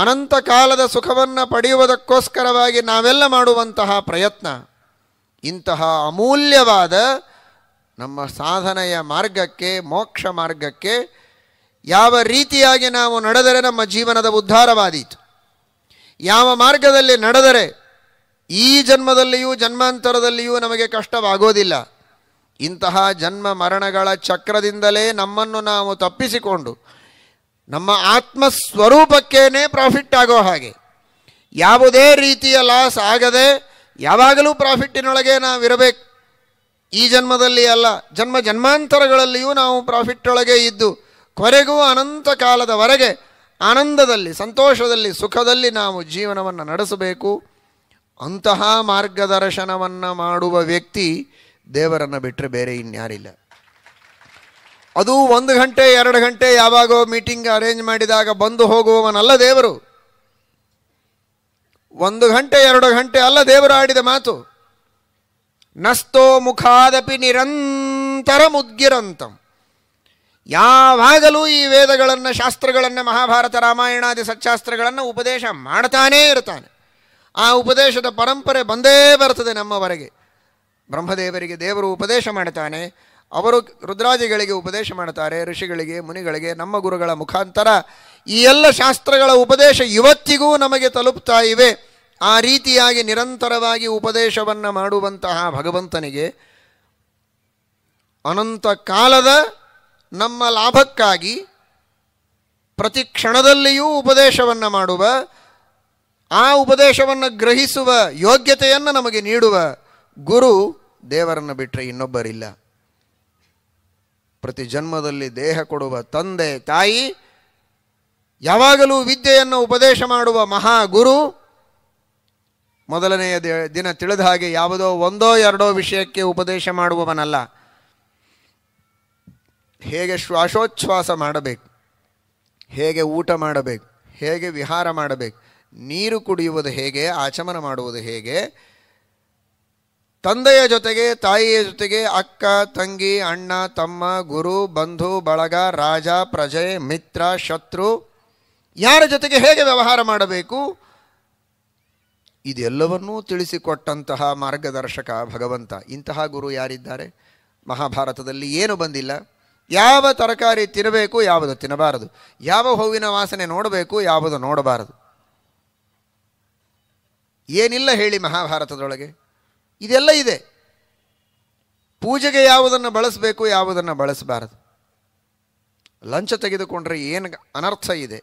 ಅನಂತ ಕಾಲದ ಸುಖವನ್ನು ಪಡೆಯುವುದಕ್ಕೋಸ್ಕರವಾಗಿ ನಾವೆಲ್ಲ ಮಾಡುವಂತಹ ಪ್ರಯತ್ನ ಇಂತಹ ಅಮೂಲ್ಯವಾದ ನಮ್ಮ ಸಾಧನೆಯ ಮಾರ್ಗಕ್ಕೆ ಮೋಕ್ಷ ಮಾರ್ಗಕ್ಕೆ ಯಾವ ರೀತಿಯಾಗಿ ನಾವು ನಡೆದರೆ ನಮ್ಮ ಜೀವನದ ಉದ್ಧಾರವಾದೀತು ಯಾವ ಮಾರ್ಗದಲ್ಲಿ ನಡೆದರೆ ಈ ಜನ್ಮದಲ್ಲಿಯೂ ಜನ್ಮಾಂತರದಲ್ಲಿಯೂ ನಮಗೆ ಕಷ್ಟವಾಗೋದಿಲ್ಲ ಇಂತಹ ಜನ್ಮ ಮರಣಗಳ ಚಕ್ರದಿಂದಲೇ ನಮ್ಮನ್ನು ನಾವು ತಪ್ಪಿಸಿಕೊಂಡು ನಮ್ಮ ಆತ್ಮಸ್ವರೂಪಕ್ಕೇನೆ ಪ್ರಾಫಿಟ್ ಆಗೋ ಹಾಗೆ ಯಾವುದೇ ರೀತಿಯ ಲಾಸ್ ಆಗದೆ ಯಾವಾಗಲೂ ಪ್ರಾಫಿಟ್ಟಿನೊಳಗೆ ನಾವಿರಬೇಕು ಈ ಜನ್ಮದಲ್ಲಿ ಅಲ್ಲ ಜನ್ಮ ಜನ್ಮಾಂತರಗಳಲ್ಲಿಯೂ ನಾವು ಪ್ರಾಫಿಟ್ಟೊಳಗೆ ಇದ್ದು ಕೊರೆಗೂ ಅನಂತ ಕಾಲದವರೆಗೆ ಆನಂದದಲ್ಲಿ ಸಂತೋಷದಲ್ಲಿ ಸುಖದಲ್ಲಿ ನಾವು ಜೀವನವನ್ನು ನಡೆಸಬೇಕು ಅಂತಹ ಮಾರ್ಗದರ್ಶನವನ್ನು ಮಾಡುವ ವ್ಯಕ್ತಿ ದೇವರನ್ನು ಬಿಟ್ಟರೆ ಬೇರೆ ಇನ್ಯಾರಿಲ್ಲ ಅದು ಒಂದು ಗಂಟೆ ಎರಡು ಗಂಟೆ ಯಾವಾಗೋ ಮೀಟಿಂಗ್ ಅರೇಂಜ್ ಮಾಡಿದಾಗ ಬಂದು ಹೋಗುವವನಲ್ಲ ದೇವರು ಒಂದು ಗಂಟೆ ಎರಡು ಗಂಟೆ ಅಲ್ಲ ದೇವರು ಆಡಿದ ಮಾತು ನಸ್ತೋ ಮುಖಾದಪಿ ನಿರಂತರ ಮುದ್ಗಿರಂತಂ ಯಾವಾಗಲೂ ಈ ವೇದಗಳನ್ನು ಶಾಸ್ತ್ರಗಳನ್ನು ಮಹಾಭಾರತ ರಾಮಾಯಣಾದಿ ಸತ್ಶಾಸ್ತ್ರಗಳನ್ನು ಉಪದೇಶ ಮಾಡ್ತಾನೇ ಇರ್ತಾನೆ ಆ ಉಪದೇಶದ ಪರಂಪರೆ ಬಂದೇ ಬರ್ತದೆ ನಮ್ಮವರೆಗೆ ಬ್ರಹ್ಮದೇವರಿಗೆ ದೇವರು ಉಪದೇಶ ಮಾಡ್ತಾನೆ ಅವರು ರುದ್ರಾಜಿಗಳಿಗೆ ಉಪದೇಶ ಮಾಡ್ತಾರೆ ಋಷಿಗಳಿಗೆ ಮುನಿಗಳಿಗೆ ನಮ್ಮ ಗುರುಗಳ ಮುಖಾಂತರ ಈ ಎಲ್ಲ ಶಾಸ್ತ್ರಗಳ ಉಪದೇಶ ಇವತ್ತಿಗೂ ನಮಗೆ ತಲುಪ್ತಾ ಇವೆ ಆ ರೀತಿಯಾಗಿ ನಿರಂತರವಾಗಿ ಉಪದೇಶವನ್ನು ಮಾಡುವಂತಹ ಭಗವಂತನಿಗೆ ಅನಂತ ಕಾಲದ ನಮ್ಮ ಲಾಭಕ್ಕಾಗಿ ಪ್ರತಿ ಕ್ಷಣದಲ್ಲಿಯೂ ಉಪದೇಶವನ್ನು ಮಾಡುವ ಆ ಉಪದೇಶವನ್ನು ಗ್ರಹಿಸುವ ಯೋಗ್ಯತೆಯನ್ನು ನಮಗೆ ನೀಡುವ ಗುರು ದೇವರನ್ನು ಬಿಟ್ಟರೆ ಇನ್ನೊಬ್ಬರಿಲ್ಲ ಪ್ರತಿ ಜನ್ಮದಲ್ಲಿ ದೇಹ ಕೊಡುವ ತಂದೆ ತಾಯಿ ಯಾವಾಗಲೂ ವಿದ್ಯೆಯನ್ನು ಉಪದೇಶ ಮಾಡುವ ಮಹಾಗುರು ಮೊದಲನೆಯ ದಿನ ತಿಳಿದ ಹಾಗೆ ಯಾವುದೋ ಒಂದೋ ಎರಡೋ ವಿಷಯಕ್ಕೆ ಉಪದೇಶ ಮಾಡುವವನಲ್ಲ ಹೇಗೆ ಶ್ವಾಸೋಚ್ಛ್ವಾಸ ಮಾಡಬೇಕು ಹೇಗೆ ಊಟ ಮಾಡಬೇಕು ಹೇಗೆ ವಿಹಾರ ಮಾಡಬೇಕು ನೀರು ಕುಡಿಯುವುದು ಹೇಗೆ ಆಚಮನ ಮಾಡುವುದು ಹೇಗೆ ತಂದೆಯ ಜೊತೆಗೆ ತಾಯಿಯ ಜೊತೆಗೆ ಅಕ್ಕ ತಂಗಿ ಅಣ್ಣ ತಮ್ಮ ಗುರು ಬಂಧು ಬಳಗ ರಾಜ ಪ್ರಜೆ ಮಿತ್ರ ಶತ್ರು ಯಾರ ಜೊತೆಗೆ ಹೇಗೆ ವ್ಯವಹಾರ ಮಾಡಬೇಕು ಇದೆಲ್ಲವನ್ನೂ ತಿಳಿಸಿಕೊಟ್ಟಂತಹ ಮಾರ್ಗದರ್ಶಕ ಭಗವಂತ ಇಂತಹ ಗುರು ಯಾರಿದ್ದಾರೆ ಮಹಾಭಾರತದಲ್ಲಿ ಏನು ಬಂದಿಲ್ಲ ಯಾವ ತರಕಾರಿ ತಿನ್ನಬೇಕು ಯಾವುದು ತಿನ್ನಬಾರದು ಯಾವ ಹೂವಿನ ವಾಸನೆ ನೋಡಬೇಕು ಯಾವುದು ನೋಡಬಾರದು ಏನಿಲ್ಲ ಹೇಳಿ ಮಹಾಭಾರತದೊಳಗೆ ಇದೆಲ್ಲ ಇದೆ ಪೂಜೆಗೆ ಯಾವುದನ್ನು ಬಳಸಬೇಕು ಯಾವುದನ್ನು ಬಳಸಬಾರದು ಲಂಚ ತೆಗೆದುಕೊಂಡ್ರೆ ಏನು ಅನರ್ಥ ಇದೆ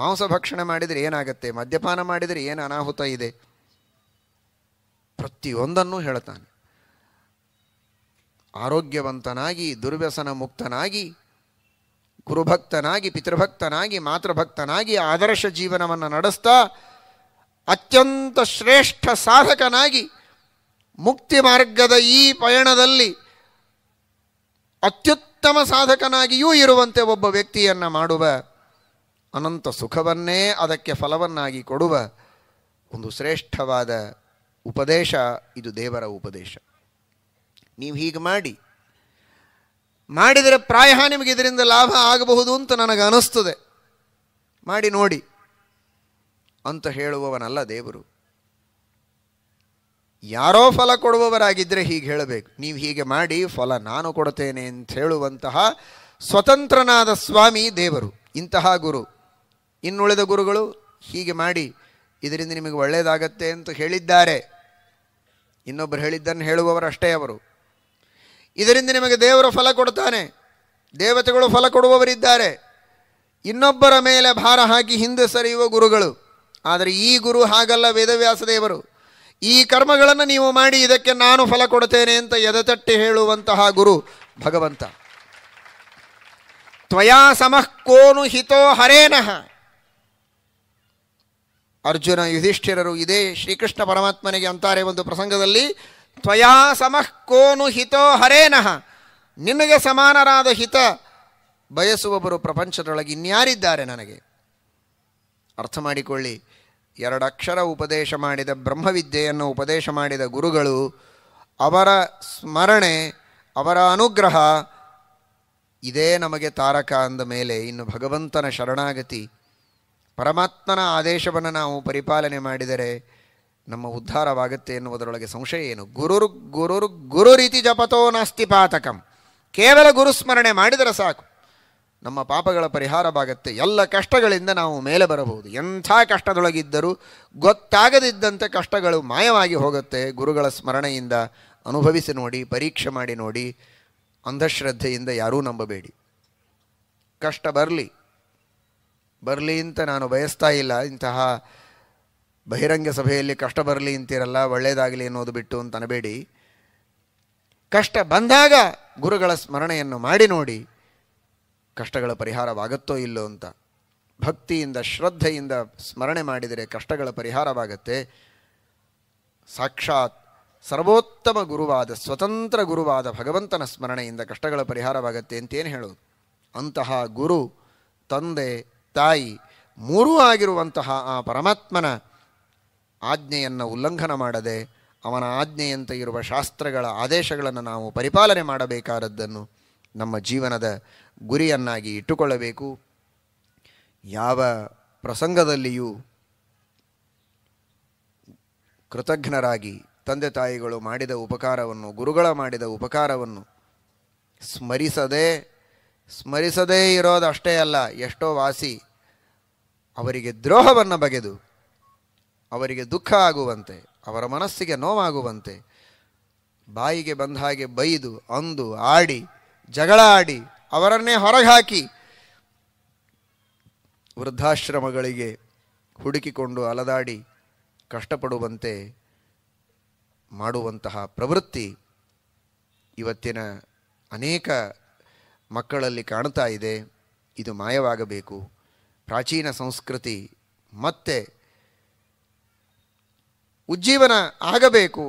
ಮಾಂಸ ಭಕ್ಷಣೆ ಮಾಡಿದರೆ ಏನಾಗತ್ತೆ ಮದ್ಯಪಾನ ಮಾಡಿದರೆ ಏನು ಅನಾಹುತ ಇದೆ ಪ್ರತಿಯೊಂದನ್ನು ಹೇಳ್ತಾನೆ ಆರೋಗ್ಯವಂತನಾಗಿ ದುರ್ವ್ಯಸನ ಮುಕ್ತನಾಗಿ ಗುರುಭಕ್ತನಾಗಿ ಪಿತೃಭಕ್ತನಾಗಿ ಮಾತೃಭಕ್ತನಾಗಿ ಆದರ್ಶ ಜೀವನವನ್ನು ನಡೆಸ್ತಾ ಅತ್ಯಂತ ಶ್ರೇಷ್ಠ ಸಾಧಕನಾಗಿ ಮುಕ್ತಿ ಮಾರ್ಗದ ಈ ಪಯಣದಲ್ಲಿ ಅತ್ಯುತ್ತಮ ಸಾಧಕನಾಗಿಯೂ ಇರುವಂತೆ ಒಬ್ಬ ವ್ಯಕ್ತಿಯನ್ನು ಮಾಡುವ ಅನಂತ ಸುಖವನ್ನೇ ಅದಕ್ಕೆ ಫಲವನ್ನಾಗಿ ಕೊಡುವ ಒಂದು ಶ್ರೇಷ್ಠವಾದ ಉಪದೇಶ ಇದು ದೇವರ ಉಪದೇಶ ನೀವು ಹೀಗೆ ಮಾಡಿ ಮಾಡಿದರೆ ಪ್ರಾಯ ನಿಮಗೆ ಇದರಿಂದ ಲಾಭ ಆಗಬಹುದು ಅಂತ ನನಗೆ ಅನಿಸ್ತದೆ ಮಾಡಿ ನೋಡಿ ಅಂತ ಹೇಳುವವನಲ್ಲ ದೇವರು ಯಾರೋ ಫಲ ಕೊಡುವವರಾಗಿದ್ದರೆ ಹೀಗೆ ಹೇಳಬೇಕು ನೀವು ಹೀಗೆ ಮಾಡಿ ಫಲ ನಾನು ಕೊಡ್ತೇನೆ ಅಂತ ಹೇಳುವಂತಹ ಸ್ವತಂತ್ರನಾದ ಸ್ವಾಮಿ ದೇವರು ಇಂತಹ ಗುರು ಇನ್ನುಳಿದ ಗುರುಗಳು ಹೀಗೆ ಮಾಡಿ ಇದರಿಂದ ನಿಮಗೆ ಒಳ್ಳೆಯದಾಗತ್ತೆ ಅಂತ ಹೇಳಿದ್ದಾರೆ ಇನ್ನೊಬ್ಬರು ಹೇಳಿದ್ದನ್ನು ಹೇಳುವವರು ಅಷ್ಟೇ ಅವರು ಇದರಿಂದ ನಿಮಗೆ ದೇವರು ಫಲ ಕೊಡ್ತಾನೆ ದೇವತೆಗಳು ಫಲ ಕೊಡುವವರಿದ್ದಾರೆ ಇನ್ನೊಬ್ಬರ ಮೇಲೆ ಭಾರ ಹಾಕಿ ಹಿಂದೆ ಸರಿಯುವ ಗುರುಗಳು ಆದರೆ ಈ ಗುರು ಹಾಗಲ್ಲ ವೇದವ್ಯಾಸ ದೇವರು ಈ ಕರ್ಮಗಳನ್ನು ನೀವು ಮಾಡಿ ಇದಕ್ಕೆ ನಾನು ಫಲ ಕೊಡ್ತೇನೆ ಅಂತ ಎದತಟ್ಟಿ ಹೇಳುವಂತಹ ಗುರು ಭಗವಂತ ತ್ವಯಾ ಸಮಃ ಕೋನು ಹಿತೋ ಹರೇನಃ ಅರ್ಜುನ ಯುಧಿಷ್ಠಿರರು ಇದೇ ಶ್ರೀಕೃಷ್ಣ ಪರಮಾತ್ಮನಿಗೆ ಅಂತಾರೆ ಒಂದು ಪ್ರಸಂಗದಲ್ಲಿ ತ್ವಯಾ ಸಮಃ ಕೋನು ಹಿತೋ ಹರೇನಃ ನಿನಗೆ ಸಮಾನರಾದ ಹಿತ ಬಯಸುವವರು ಪ್ರಪಂಚದೊಳಗೆ ಇನ್ಯಾರಿದ್ದಾರೆ ನನಗೆ ಅರ್ಥ ಮಾಡಿಕೊಳ್ಳಿ ಎರಡಕ್ಷರ ಉಪದೇಶ ಮಾಡಿದ ಬ್ರಹ್ಮವಿದ್ಯೆಯನ್ನು ಉಪದೇಶ ಮಾಡಿದ ಗುರುಗಳು ಅವರ ಸ್ಮರಣೆ ಅವರ ಅನುಗ್ರಹ ಇದೇ ನಮಗೆ ತಾರಕ ಅಂದ ಮೇಲೆ ಇನ್ನು ಭಗವಂತನ ಶರಣಾಗತಿ ಪರಮಾತ್ಮನ ಆದೇಶವನ್ನು ನಾವು ಪರಿಪಾಲನೆ ಮಾಡಿದರೆ ನಮ್ಮ ಉದ್ಧಾರವಾಗುತ್ತೆ ಎನ್ನುವುದರೊಳಗೆ ಸಂಶಯ ಏನು ಗುರುರ್ ಗುರುರ್ ಗುರು ರೀತಿ ಜಪತೋ ನಾಸ್ತಿ ಪಾತಕಂ ಕೇವಲ ಗುರುಸ್ಮರಣೆ ಮಾಡಿದರೆ ಸಾಕು ನಮ್ಮ ಪಾಪಗಳ ಪರಿಹಾರವಾಗುತ್ತೆ ಎಲ್ಲ ಕಷ್ಟಗಳಿಂದ ನಾವು ಮೇಲೆ ಬರಬಹುದು ಎಂಥ ಕಷ್ಟದೊಳಗಿದ್ದರೂ ಗೊತ್ತಾಗದಿದ್ದಂತೆ ಕಷ್ಟಗಳು ಮಾಯವಾಗಿ ಹೋಗುತ್ತೆ ಗುರುಗಳ ಸ್ಮರಣೆಯಿಂದ ಅನುಭವಿಸಿ ನೋಡಿ ಪರೀಕ್ಷೆ ಮಾಡಿ ನೋಡಿ ಅಂಧಶ್ರದ್ಧೆಯಿಂದ ಯಾರೂ ನಂಬಬೇಡಿ ಕಷ್ಟ ಬರಲಿ ಬರಲಿ ಅಂತ ನಾನು ಬಯಸ್ತಾ ಇಲ್ಲ ಇಂತಹ ಬಹಿರಂಗ ಸಭೆಯಲ್ಲಿ ಕಷ್ಟ ಬರಲಿ ಅಂತೀರಲ್ಲ ಒಳ್ಳೆಯದಾಗಲಿ ಅನ್ನೋದು ಬಿಟ್ಟು ಅಂತ ಅನ್ನಬೇಡಿ ಕಷ್ಟ ಬಂದಾಗ ಗುರುಗಳ ಸ್ಮರಣೆಯನ್ನು ಮಾಡಿ ನೋಡಿ ಕಷ್ಟಗಳ ಪರಿಹಾರವಾಗುತ್ತೋ ಇಲ್ಲೋ ಅಂತ ಭಕ್ತಿಯಿಂದ ಶ್ರದ್ಧೆಯಿಂದ ಸ್ಮರಣೆ ಮಾಡಿದರೆ ಕಷ್ಟಗಳ ಪರಿಹಾರವಾಗತ್ತೆ ಸಾಕ್ಷಾತ್ ಸರ್ವೋತ್ತಮ ಗುರುವಾದ ಸ್ವತಂತ್ರ ಗುರುವಾದ ಭಗವಂತನ ಸ್ಮರಣೆಯಿಂದ ಕಷ್ಟಗಳ ಪರಿಹಾರವಾಗತ್ತೆ ಅಂತೇನು ಹೇಳೋದು ಅಂತಹ ಗುರು ತಂದೆ ತಾಯಿ ಮೂರೂ ಆಗಿರುವಂತಹ ಆ ಪರಮಾತ್ಮನ ಆಜ್ಞೆಯನ್ನು ಉಲ್ಲಂಘನ ಮಾಡದೆ ಅವನ ಆಜ್ಞೆಯಂತೆ ಇರುವ ಶಾಸ್ತ್ರಗಳ ಆದೇಶಗಳನ್ನು ನಾವು ಪರಿಪಾಲನೆ ಮಾಡಬೇಕಾದದ್ದನ್ನು ನಮ್ಮ ಜೀವನದ ಗುರಿಯನ್ನಾಗಿ ಇಟ್ಟುಕೊಳ್ಳಬೇಕು ಯಾವ ಪ್ರಸಂಗದಲ್ಲಿಯೂ ಕೃತಜ್ಞರಾಗಿ ತಂದೆ ತಾಯಿಗಳು ಮಾಡಿದ ಉಪಕಾರವನ್ನು ಗುರುಗಳ ಮಾಡಿದ ಉಪಕಾರವನ್ನು ಸ್ಮರಿಸದೇ ಸ್ಮರಿಸದೇ ಇರೋದಷ್ಟೇ ಅಲ್ಲ ಎಷ್ಟೋ ವಾಸಿ ಅವರಿಗೆ ದ್ರೋಹವನ್ನು ಬಗೆದು ಅವರಿಗೆ ದುಃಖ ಆಗುವಂತೆ ಅವರ ಮನಸ್ಸಿಗೆ ನೋವಾಗುವಂತೆ ಬಾಯಿಗೆ ಬಂದ ಹಾಗೆ ಬೈದು ಅಂದು ಆಡಿ ಜಗಳ ಆಡಿ ಅವರನ್ನೇ ಹೊರಗೆ ಹಾಕಿ ವೃದ್ಧಾಶ್ರಮಗಳಿಗೆ ಹುಡುಕಿಕೊಂಡು ಅಲದಾಡಿ ಕಷ್ಟಪಡುವಂತೆ ಮಾಡುವಂತಹ ಪ್ರವೃತ್ತಿ ಇವತ್ತಿನ ಅನೇಕ ಮಕ್ಕಳಲ್ಲಿ ಕಾಣ್ತಾ ಇದೆ ಇದು ಮಾಯವಾಗಬೇಕು ಪ್ರಾಚೀನ ಸಂಸ್ಕೃತಿ ಮತ್ತೆ ಉಜ್ಜೀವನ ಆಗಬೇಕು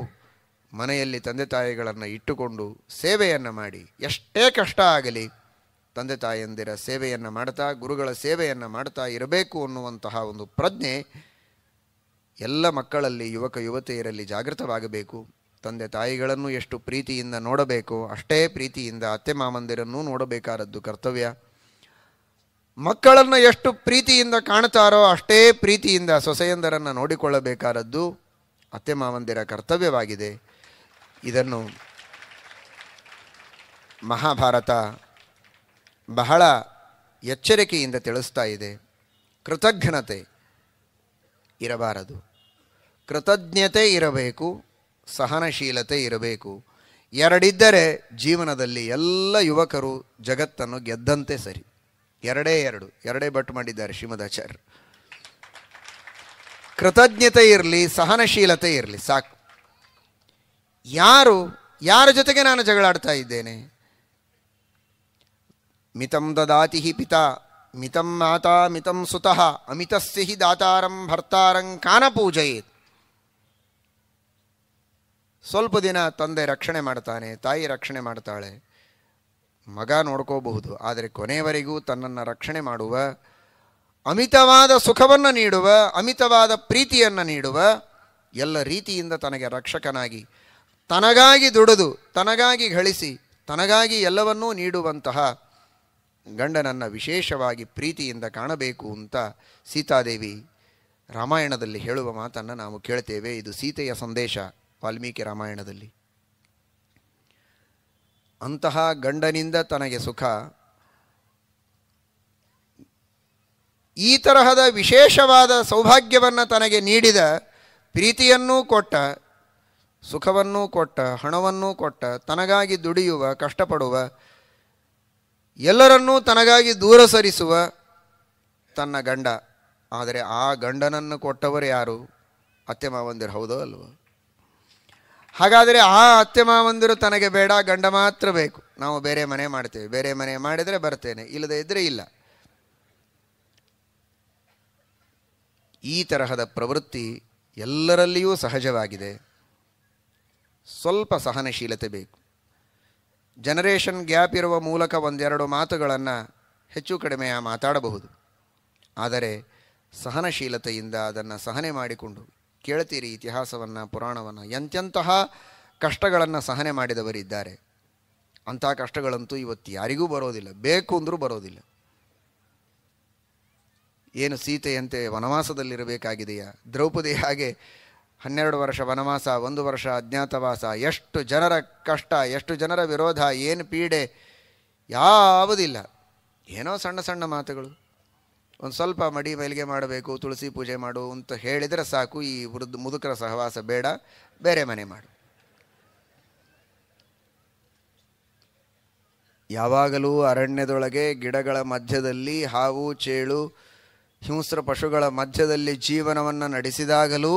ಮನೆಯಲ್ಲಿ ತಂದೆ ತಾಯಿಗಳನ್ನು ಇಟ್ಟುಕೊಂಡು ಸೇವೆಯನ್ನು ಮಾಡಿ ಎಷ್ಟೇ ಕಷ್ಟ ಆಗಲಿ ತಂದೆ ತಾಯಿಯಂದಿರ ಸೇವೆಯನ್ನು ಮಾಡ್ತಾ ಗುರುಗಳ ಸೇವೆಯನ್ನು ಮಾಡ್ತಾ ಇರಬೇಕು ಅನ್ನುವಂತಹ ಒಂದು ಪ್ರಜ್ಞೆ ಎಲ್ಲ ಮಕ್ಕಳಲ್ಲಿ ಯುವಕ ಯುವತಿಯರಲ್ಲಿ ಜಾಗೃತವಾಗಬೇಕು ತಂದೆ ತಾಯಿಗಳನ್ನು ಎಷ್ಟು ಪ್ರೀತಿಯಿಂದ ನೋಡಬೇಕು ಅಷ್ಟೇ ಪ್ರೀತಿಯಿಂದ ಅತ್ತೆ ಮಾಮಂದಿರನ್ನೂ ನೋಡಬೇಕಾದದ್ದು ಕರ್ತವ್ಯ ಮಕ್ಕಳನ್ನು ಎಷ್ಟು ಪ್ರೀತಿಯಿಂದ ಕಾಣ್ತಾರೋ ಅಷ್ಟೇ ಪ್ರೀತಿಯಿಂದ ಸೊಸೆಯಂದರನ್ನು ನೋಡಿಕೊಳ್ಳಬೇಕಾದದ್ದು ಅತ್ತೆ ಮಾವಂದಿರ ಕರ್ತವ್ಯವಾಗಿದೆ ಇದನ್ನು ಮಹಾಭಾರತ ಬಹಳ ಎಚ್ಚರಿಕೆಯಿಂದ ತಿಳಿಸ್ತಾ ಇದೆ ಕೃತಜ್ಞತೆ ಇರಬಾರದು ಕೃತಜ್ಞತೆ ಇರಬೇಕು ಸಹನಶೀಲತೆ ಇರಬೇಕು ಎರಡಿದ್ದರೆ ಜೀವನದಲ್ಲಿ ಎಲ್ಲ ಯುವಕರು ಜಗತ್ತನ್ನು ಗೆದ್ದಂತೆ ಸರಿ ಎರಡೇ ಎರಡು ಎರಡೇ ಬಟ್ ಮಾಡಿದ್ದಾರೆ ಶ್ರೀಮದಾಚಾರ್ಯ ಕೃತಜ್ಞತೆ ಇರಲಿ ಸಹನಶೀಲತೆ ಇರಲಿ ಸಾಕು ಯಾರು ಯಾರ ಜೊತೆಗೆ ನಾನು ಜಗಳಾಡ್ತಾ ಇದ್ದೇನೆ ಮಿತಂ ದದಾತಿ ಹಿ ಪಿತಾ ಮಿತಂ ಮಾತಾ ಮಿತಂ ಸುತಃ ಅಮಿತಸ್ಯ ಹಿ ದಾತಾರಂ ಭರ್ತಾರಂ ಕಾನ ಪೂಜಯೇತ್ ಸ್ವಲ್ಪ ದಿನ ತಂದೆ ರಕ್ಷಣೆ ಮಾಡ್ತಾನೆ ತಾಯಿ ರಕ್ಷಣೆ ಮಾಡ್ತಾಳೆ ಮಗ ನೋಡ್ಕೋಬಹುದು ಆದರೆ ಕೊನೆಯವರೆಗೂ ತನ್ನನ್ನು ರಕ್ಷಣೆ ಮಾಡುವ ಅಮಿತವಾದ ಸುಖವನ್ನು ನೀಡುವ ಅಮಿತವಾದ ಪ್ರೀತಿಯನ್ನು ನೀಡುವ ಎಲ್ಲ ರೀತಿಯಿಂದ ತನಗೆ ರಕ್ಷಕನಾಗಿ ತನಗಾಗಿ ದುಡಿದು ತನಗಾಗಿ ಗಳಿಸಿ ತನಗಾಗಿ ಎಲ್ಲವನ್ನೂ ನೀಡುವಂತಹ ಗಂಡನನ್ನು ವಿಶೇಷವಾಗಿ ಪ್ರೀತಿಯಿಂದ ಕಾಣಬೇಕು ಅಂತ ಸೀತಾದೇವಿ ರಾಮಾಯಣದಲ್ಲಿ ಹೇಳುವ ಮಾತನ್ನು ನಾವು ಕೇಳ್ತೇವೆ ಇದು ಸೀತೆಯ ಸಂದೇಶ ವಾಲ್ಮೀಕಿ ರಾಮಾಯಣದಲ್ಲಿ ಅಂತಹ ಗಂಡನಿಂದ ತನಗೆ ಸುಖ ಈ ತರಹದ ವಿಶೇಷವಾದ ಸೌಭಾಗ್ಯವನ್ನು ತನಗೆ ನೀಡಿದ ಪ್ರೀತಿಯನ್ನೂ ಕೊಟ್ಟ ಸುಖವನ್ನೂ ಕೊಟ್ಟ ಹಣವನ್ನೂ ಕೊಟ್ಟ ತನಗಾಗಿ ದುಡಿಯುವ ಕಷ್ಟಪಡುವ ಎಲ್ಲರನ್ನೂ ತನಗಾಗಿ ದೂರ ಸರಿಸುವ ತನ್ನ ಗಂಡ ಆದರೆ ಆ ಗಂಡನನ್ನು ಕೊಟ್ಟವರು ಯಾರು ಅತ್ತೆ ಮಾವಂದಿರು ಹೌದೋ ಅಲ್ವೋ ಹಾಗಾದರೆ ಆ ಅತ್ತೆ ಮಾವಂದಿರು ತನಗೆ ಬೇಡ ಗಂಡ ಮಾತ್ರ ಬೇಕು ನಾವು ಬೇರೆ ಮನೆ ಮಾಡ್ತೇವೆ ಬೇರೆ ಮನೆ ಮಾಡಿದರೆ ಬರ್ತೇನೆ ಇಲ್ಲದೆ ಇದ್ದರೆ ಇಲ್ಲ ಈ ತರಹದ ಪ್ರವೃತ್ತಿ ಎಲ್ಲರಲ್ಲಿಯೂ ಸಹಜವಾಗಿದೆ ಸ್ವಲ್ಪ ಸಹನಶೀಲತೆ ಬೇಕು ಜನರೇಷನ್ ಗ್ಯಾಪ್ ಇರುವ ಮೂಲಕ ಒಂದೆರಡು ಮಾತುಗಳನ್ನು ಹೆಚ್ಚು ಕಡಿಮೆ ಮಾತಾಡಬಹುದು ಆದರೆ ಸಹನಶೀಲತೆಯಿಂದ ಅದನ್ನು ಸಹನೆ ಮಾಡಿಕೊಂಡು ಕೇಳ್ತೀರಿ ಇತಿಹಾಸವನ್ನು ಪುರಾಣವನ್ನು ಎಂತೆಂತಹ ಕಷ್ಟಗಳನ್ನು ಸಹನೆ ಮಾಡಿದವರಿದ್ದಾರೆ ಅಂಥ ಕಷ್ಟಗಳಂತೂ ಇವತ್ತು ಯಾರಿಗೂ ಬರೋದಿಲ್ಲ ಬೇಕು ಅಂದರೂ ಬರೋದಿಲ್ಲ ಏನು ಸೀತೆಯಂತೆ ವನವಾಸದಲ್ಲಿರಬೇಕಾಗಿದೆಯಾ ದ್ರೌಪದಿ ಹಾಗೆ ಹನ್ನೆರಡು ವರ್ಷ ವನವಾಸ ಒಂದು ವರ್ಷ ಅಜ್ಞಾತವಾಸ ಎಷ್ಟು ಜನರ ಕಷ್ಟ ಎಷ್ಟು ಜನರ ವಿರೋಧ ಏನು ಪೀಡೆ ಯಾವುದಿಲ್ಲ ಏನೋ ಸಣ್ಣ ಸಣ್ಣ ಮಾತುಗಳು ಒಂದು ಸ್ವಲ್ಪ ಮಡಿ ಮೈಲಿಗೆ ಮಾಡಬೇಕು ತುಳಸಿ ಪೂಜೆ ಮಾಡು ಅಂತ ಹೇಳಿದರೆ ಸಾಕು ಈ ವೃದ್ಧ ಮುದುಕರ ಸಹವಾಸ ಬೇಡ ಬೇರೆ ಮನೆ ಮಾಡು ಯಾವಾಗಲೂ ಅರಣ್ಯದೊಳಗೆ ಗಿಡಗಳ ಮಧ್ಯದಲ್ಲಿ ಹಾವು ಚೇಳು ಹಿಂಸ್ರ ಪಶುಗಳ ಮಧ್ಯದಲ್ಲಿ ಜೀವನವನ್ನು ನಡೆಸಿದಾಗಲೂ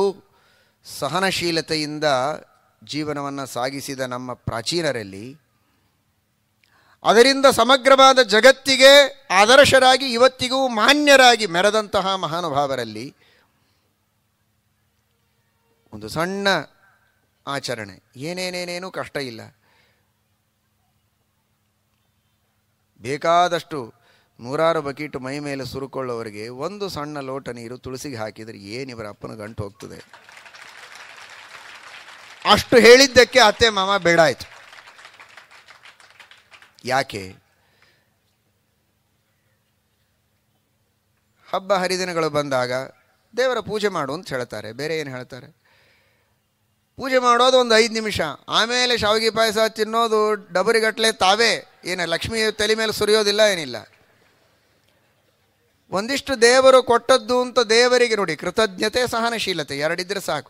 ಸಹನಶೀಲತೆಯಿಂದ ಜೀವನವನ್ನು ಸಾಗಿಸಿದ ನಮ್ಮ ಪ್ರಾಚೀನರಲ್ಲಿ ಅದರಿಂದ ಸಮಗ್ರವಾದ ಜಗತ್ತಿಗೆ ಆದರ್ಶರಾಗಿ ಇವತ್ತಿಗೂ ಮಾನ್ಯರಾಗಿ ಮೆರೆದಂತಹ ಮಹಾನುಭಾವರಲ್ಲಿ ಒಂದು ಸಣ್ಣ ಆಚರಣೆ ಏನೇನೇನೇನೂ ಕಷ್ಟ ಇಲ್ಲ ಬೇಕಾದಷ್ಟು ನೂರಾರು ಬಕೀಟು ಮೈ ಮೇಲೆ ಸುರುಕೊಳ್ಳೋರಿಗೆ ಒಂದು ಸಣ್ಣ ಲೋಟ ನೀರು ತುಳಸಿಗೆ ಹಾಕಿದರೆ ಏನಿವರ ಅಪ್ಪನ ಗಂಟು ಹೋಗ್ತದೆ ಅಷ್ಟು ಹೇಳಿದ್ದಕ್ಕೆ ಅತ್ತೆ ಮಾಮ ಬೇಡ ಆಯಿತು ಯಾಕೆ ಹಬ್ಬ ಹರಿದಿನಗಳು ಬಂದಾಗ ದೇವರ ಪೂಜೆ ಮಾಡು ಅಂತ ಹೇಳ್ತಾರೆ ಬೇರೆ ಏನು ಹೇಳ್ತಾರೆ ಪೂಜೆ ಮಾಡೋದು ಒಂದು ಐದು ನಿಮಿಷ ಆಮೇಲೆ ಶಾವಿಗೆ ಪಾಯಸ ತಿನ್ನೋದು ಡಬರಿಗಟ್ಲೆ ತಾವೇ ಏನು ಲಕ್ಷ್ಮಿ ತಲೆ ಮೇಲೆ ಸುರಿಯೋದಿಲ್ಲ ಏನಿಲ್ಲ ಒಂದಿಷ್ಟು ದೇವರು ಕೊಟ್ಟದ್ದು ಅಂತ ದೇವರಿಗೆ ನೋಡಿ ಕೃತಜ್ಞತೆ ಸಹನಶೀಲತೆ ಎರಡಿದ್ರೆ ಸಾಕು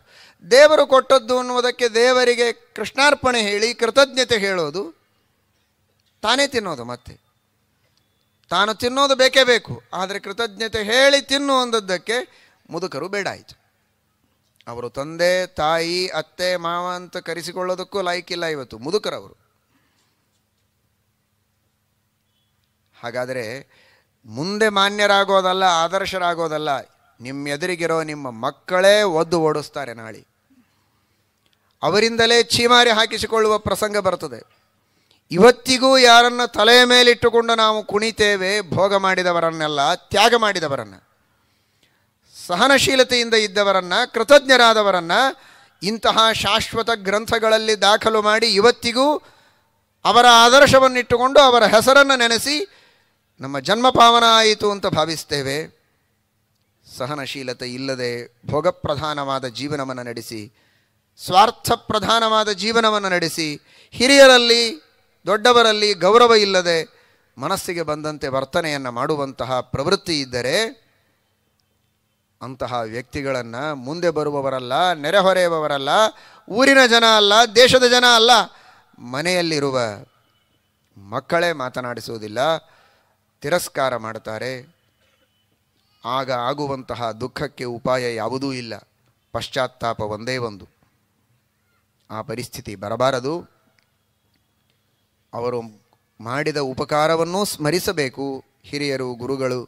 ದೇವರು ಕೊಟ್ಟದ್ದು ಅನ್ನುವುದಕ್ಕೆ ದೇವರಿಗೆ ಕೃಷ್ಣಾರ್ಪಣೆ ಹೇಳಿ ಕೃತಜ್ಞತೆ ಹೇಳೋದು ತಾನೇ ತಿನ್ನೋದು ಮತ್ತೆ ತಾನು ತಿನ್ನೋದು ಬೇಕೇ ಬೇಕು ಆದರೆ ಕೃತಜ್ಞತೆ ಹೇಳಿ ತಿನ್ನುವಂಥದ್ದಕ್ಕೆ ಮುದುಕರು ಬೇಡಾಯಿತು ಅವರು ತಂದೆ ತಾಯಿ ಅತ್ತೆ ಮಾವ ಅಂತ ಕರೆಸಿಕೊಳ್ಳೋದಕ್ಕೂ ಇಲ್ಲ ಇವತ್ತು ಮುದುಕರವರು ಹಾಗಾದರೆ ಮುಂದೆ ಮಾನ್ಯರಾಗೋದಲ್ಲ ಆದರ್ಶರಾಗೋದಲ್ಲ ನಿಮ್ಮ ಎದುರಿಗಿರೋ ನಿಮ್ಮ ಮಕ್ಕಳೇ ಒದ್ದು ಓಡಿಸ್ತಾರೆ ನಾಳೆ ಅವರಿಂದಲೇ ಚೀಮಾರಿ ಹಾಕಿಸಿಕೊಳ್ಳುವ ಪ್ರಸಂಗ ಬರ್ತದೆ ಇವತ್ತಿಗೂ ಯಾರನ್ನು ತಲೆಯ ಮೇಲಿಟ್ಟುಕೊಂಡು ನಾವು ಕುಣಿತೇವೆ ಭೋಗ ಮಾಡಿದವರನ್ನೆಲ್ಲ ತ್ಯಾಗ ಮಾಡಿದವರನ್ನು ಸಹನಶೀಲತೆಯಿಂದ ಇದ್ದವರನ್ನು ಕೃತಜ್ಞರಾದವರನ್ನು ಇಂತಹ ಶಾಶ್ವತ ಗ್ರಂಥಗಳಲ್ಲಿ ದಾಖಲು ಮಾಡಿ ಇವತ್ತಿಗೂ ಅವರ ಆದರ್ಶವನ್ನಿಟ್ಟುಕೊಂಡು ಅವರ ಹೆಸರನ್ನು ನೆನೆಸಿ ನಮ್ಮ ಜನ್ಮ ಪಾವನ ಆಯಿತು ಅಂತ ಭಾವಿಸ್ತೇವೆ ಸಹನಶೀಲತೆ ಇಲ್ಲದೆ ಭೋಗಪ್ರಧಾನವಾದ ಜೀವನವನ್ನು ನಡೆಸಿ ಸ್ವಾರ್ಥ ಪ್ರಧಾನವಾದ ಜೀವನವನ್ನು ನಡೆಸಿ ಹಿರಿಯರಲ್ಲಿ ದೊಡ್ಡವರಲ್ಲಿ ಗೌರವ ಇಲ್ಲದೆ ಮನಸ್ಸಿಗೆ ಬಂದಂತೆ ವರ್ತನೆಯನ್ನು ಮಾಡುವಂತಹ ಪ್ರವೃತ್ತಿ ಇದ್ದರೆ ಅಂತಹ ವ್ಯಕ್ತಿಗಳನ್ನು ಮುಂದೆ ಬರುವವರಲ್ಲ ನೆರೆಹೊರೆಯವರಲ್ಲ ಊರಿನ ಜನ ಅಲ್ಲ ದೇಶದ ಜನ ಅಲ್ಲ ಮನೆಯಲ್ಲಿರುವ ಮಕ್ಕಳೇ ಮಾತನಾಡಿಸುವುದಿಲ್ಲ ತಿರಸ್ಕಾರ ಮಾಡ್ತಾರೆ ಆಗ ಆಗುವಂತಹ ದುಃಖಕ್ಕೆ ಉಪಾಯ ಯಾವುದೂ ಇಲ್ಲ ಪಶ್ಚಾತ್ತಾಪ ಒಂದೇ ಒಂದು ಆ ಪರಿಸ್ಥಿತಿ ಬರಬಾರದು ಅವರು ಮಾಡಿದ ಉಪಕಾರವನ್ನು ಸ್ಮರಿಸಬೇಕು ಹಿರಿಯರು ಗುರುಗಳು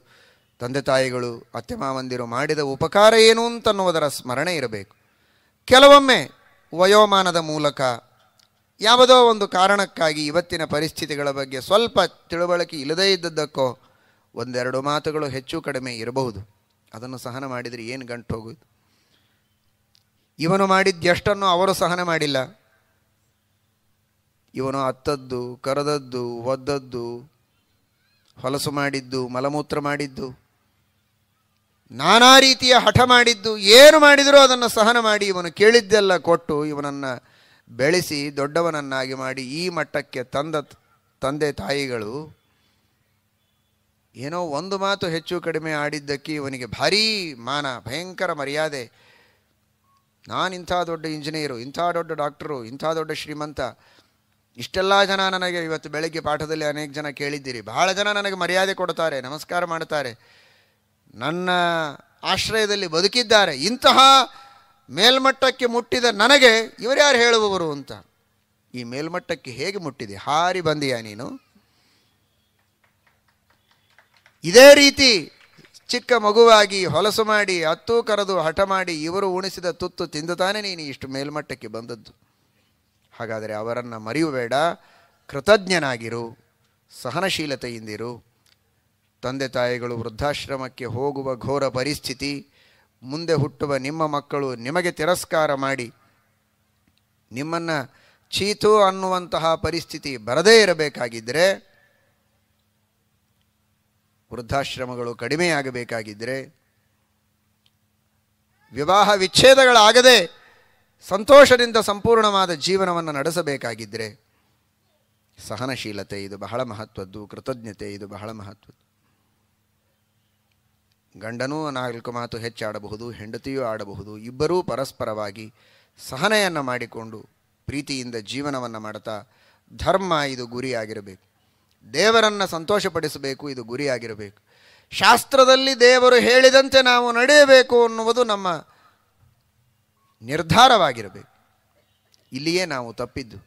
ತಂದೆ ತಾಯಿಗಳು ಅತ್ತೆ ಮಾವಂದಿರು ಮಾಡಿದ ಉಪಕಾರ ಏನು ಅಂತನ್ನುವುದರ ಸ್ಮರಣೆ ಇರಬೇಕು ಕೆಲವೊಮ್ಮೆ ವಯೋಮಾನದ ಮೂಲಕ ಯಾವುದೋ ಒಂದು ಕಾರಣಕ್ಕಾಗಿ ಇವತ್ತಿನ ಪರಿಸ್ಥಿತಿಗಳ ಬಗ್ಗೆ ಸ್ವಲ್ಪ ತಿಳುವಳಿಕೆ ಇಲ್ಲದೇ ಇದ್ದದ್ದಕ್ಕೋ ಒಂದೆರಡು ಮಾತುಗಳು ಹೆಚ್ಚು ಕಡಿಮೆ ಇರಬಹುದು ಅದನ್ನು ಸಹನ ಮಾಡಿದರೆ ಏನು ಗಂಟು ಹೋಗೋದು ಇವನು ಮಾಡಿದ್ದೆಷ್ಟನ್ನು ಅವರು ಸಹನ ಮಾಡಿಲ್ಲ ಇವನು ಅತ್ತದ್ದು ಕರೆದದ್ದು ಒದ್ದದ್ದು ಹೊಲಸು ಮಾಡಿದ್ದು ಮಲಮೂತ್ರ ಮಾಡಿದ್ದು ನಾನಾ ರೀತಿಯ ಹಠ ಮಾಡಿದ್ದು ಏನು ಮಾಡಿದರೂ ಅದನ್ನು ಸಹನ ಮಾಡಿ ಇವನು ಕೇಳಿದ್ದೆಲ್ಲ ಕೊಟ್ಟು ಇವನನ್ನು ಬೆಳೆಸಿ ದೊಡ್ಡವನನ್ನಾಗಿ ಮಾಡಿ ಈ ಮಟ್ಟಕ್ಕೆ ತಂದ ತಂದೆ ತಾಯಿಗಳು ಏನೋ ಒಂದು ಮಾತು ಹೆಚ್ಚು ಕಡಿಮೆ ಆಡಿದ್ದಕ್ಕೆ ಇವನಿಗೆ ಭಾರೀ ಮಾನ ಭಯಂಕರ ಮರ್ಯಾದೆ ನಾನು ಇಂಥ ದೊಡ್ಡ ಇಂಜಿನಿಯರು ಇಂಥ ದೊಡ್ಡ ಡಾಕ್ಟರು ಇಂಥ ದೊಡ್ಡ ಶ್ರೀಮಂತ ಇಷ್ಟೆಲ್ಲ ಜನ ನನಗೆ ಇವತ್ತು ಬೆಳಗ್ಗೆ ಪಾಠದಲ್ಲಿ ಅನೇಕ ಜನ ಕೇಳಿದ್ದೀರಿ ಬಹಳ ಜನ ನನಗೆ ಮರ್ಯಾದೆ ಕೊಡ್ತಾರೆ ನಮಸ್ಕಾರ ಮಾಡ್ತಾರೆ ನನ್ನ ಆಶ್ರಯದಲ್ಲಿ ಬದುಕಿದ್ದಾರೆ ಇಂತಹ ಮೇಲ್ಮಟ್ಟಕ್ಕೆ ಮುಟ್ಟಿದ ನನಗೆ ಇವರ್ಯಾರು ಹೇಳುವವರು ಅಂತ ಈ ಮೇಲ್ಮಟ್ಟಕ್ಕೆ ಹೇಗೆ ಮುಟ್ಟಿದೆ ಹಾರಿ ಬಂದಿಯಾ ನೀನು ಇದೇ ರೀತಿ ಚಿಕ್ಕ ಮಗುವಾಗಿ ಹೊಲಸು ಮಾಡಿ ಹತ್ತೂ ಕರೆದು ಹಠ ಮಾಡಿ ಇವರು ಉಣಿಸಿದ ತುತ್ತು ತಿಂದು ತಾನೇ ನೀನು ಇಷ್ಟು ಮೇಲ್ಮಟ್ಟಕ್ಕೆ ಬಂದದ್ದು ಹಾಗಾದರೆ ಅವರನ್ನು ಮರೆಯಬೇಡ ಕೃತಜ್ಞನಾಗಿರು ಸಹನಶೀಲತೆಯಿಂದಿರು ತಂದೆ ತಾಯಿಗಳು ವೃದ್ಧಾಶ್ರಮಕ್ಕೆ ಹೋಗುವ ಘೋರ ಪರಿಸ್ಥಿತಿ ಮುಂದೆ ಹುಟ್ಟುವ ನಿಮ್ಮ ಮಕ್ಕಳು ನಿಮಗೆ ತಿರಸ್ಕಾರ ಮಾಡಿ ನಿಮ್ಮನ್ನು ಚೀತು ಅನ್ನುವಂತಹ ಪರಿಸ್ಥಿತಿ ಬರದೇ ಇರಬೇಕಾಗಿದ್ದರೆ ವೃದ್ಧಾಶ್ರಮಗಳು ಕಡಿಮೆಯಾಗಬೇಕಾಗಿದ್ದರೆ ವಿವಾಹ ವಿಚ್ಛೇದಗಳಾಗದೆ ಸಂತೋಷದಿಂದ ಸಂಪೂರ್ಣವಾದ ಜೀವನವನ್ನು ನಡೆಸಬೇಕಾಗಿದ್ದರೆ ಸಹನಶೀಲತೆ ಇದು ಬಹಳ ಮಹತ್ವದ್ದು ಕೃತಜ್ಞತೆ ಇದು ಬಹಳ ಮಹತ್ವದ್ದು ಗಂಡನೂ ನಾಲ್ಕು ಮಾತು ಹೆಚ್ಚಾಡಬಹುದು ಹೆಂಡತಿಯೂ ಆಡಬಹುದು ಇಬ್ಬರೂ ಪರಸ್ಪರವಾಗಿ ಸಹನೆಯನ್ನು ಮಾಡಿಕೊಂಡು ಪ್ರೀತಿಯಿಂದ ಜೀವನವನ್ನು ಮಾಡ್ತಾ ಧರ್ಮ ಇದು ಗುರಿಯಾಗಿರಬೇಕು ದೇವರನ್ನು ಸಂತೋಷಪಡಿಸಬೇಕು ಇದು ಗುರಿಯಾಗಿರಬೇಕು ಶಾಸ್ತ್ರದಲ್ಲಿ ದೇವರು ಹೇಳಿದಂತೆ ನಾವು ನಡೆಯಬೇಕು ಅನ್ನುವುದು ನಮ್ಮ ನಿರ್ಧಾರವಾಗಿರಬೇಕು ಇಲ್ಲಿಯೇ ನಾವು ತಪ್ಪಿದ್ದು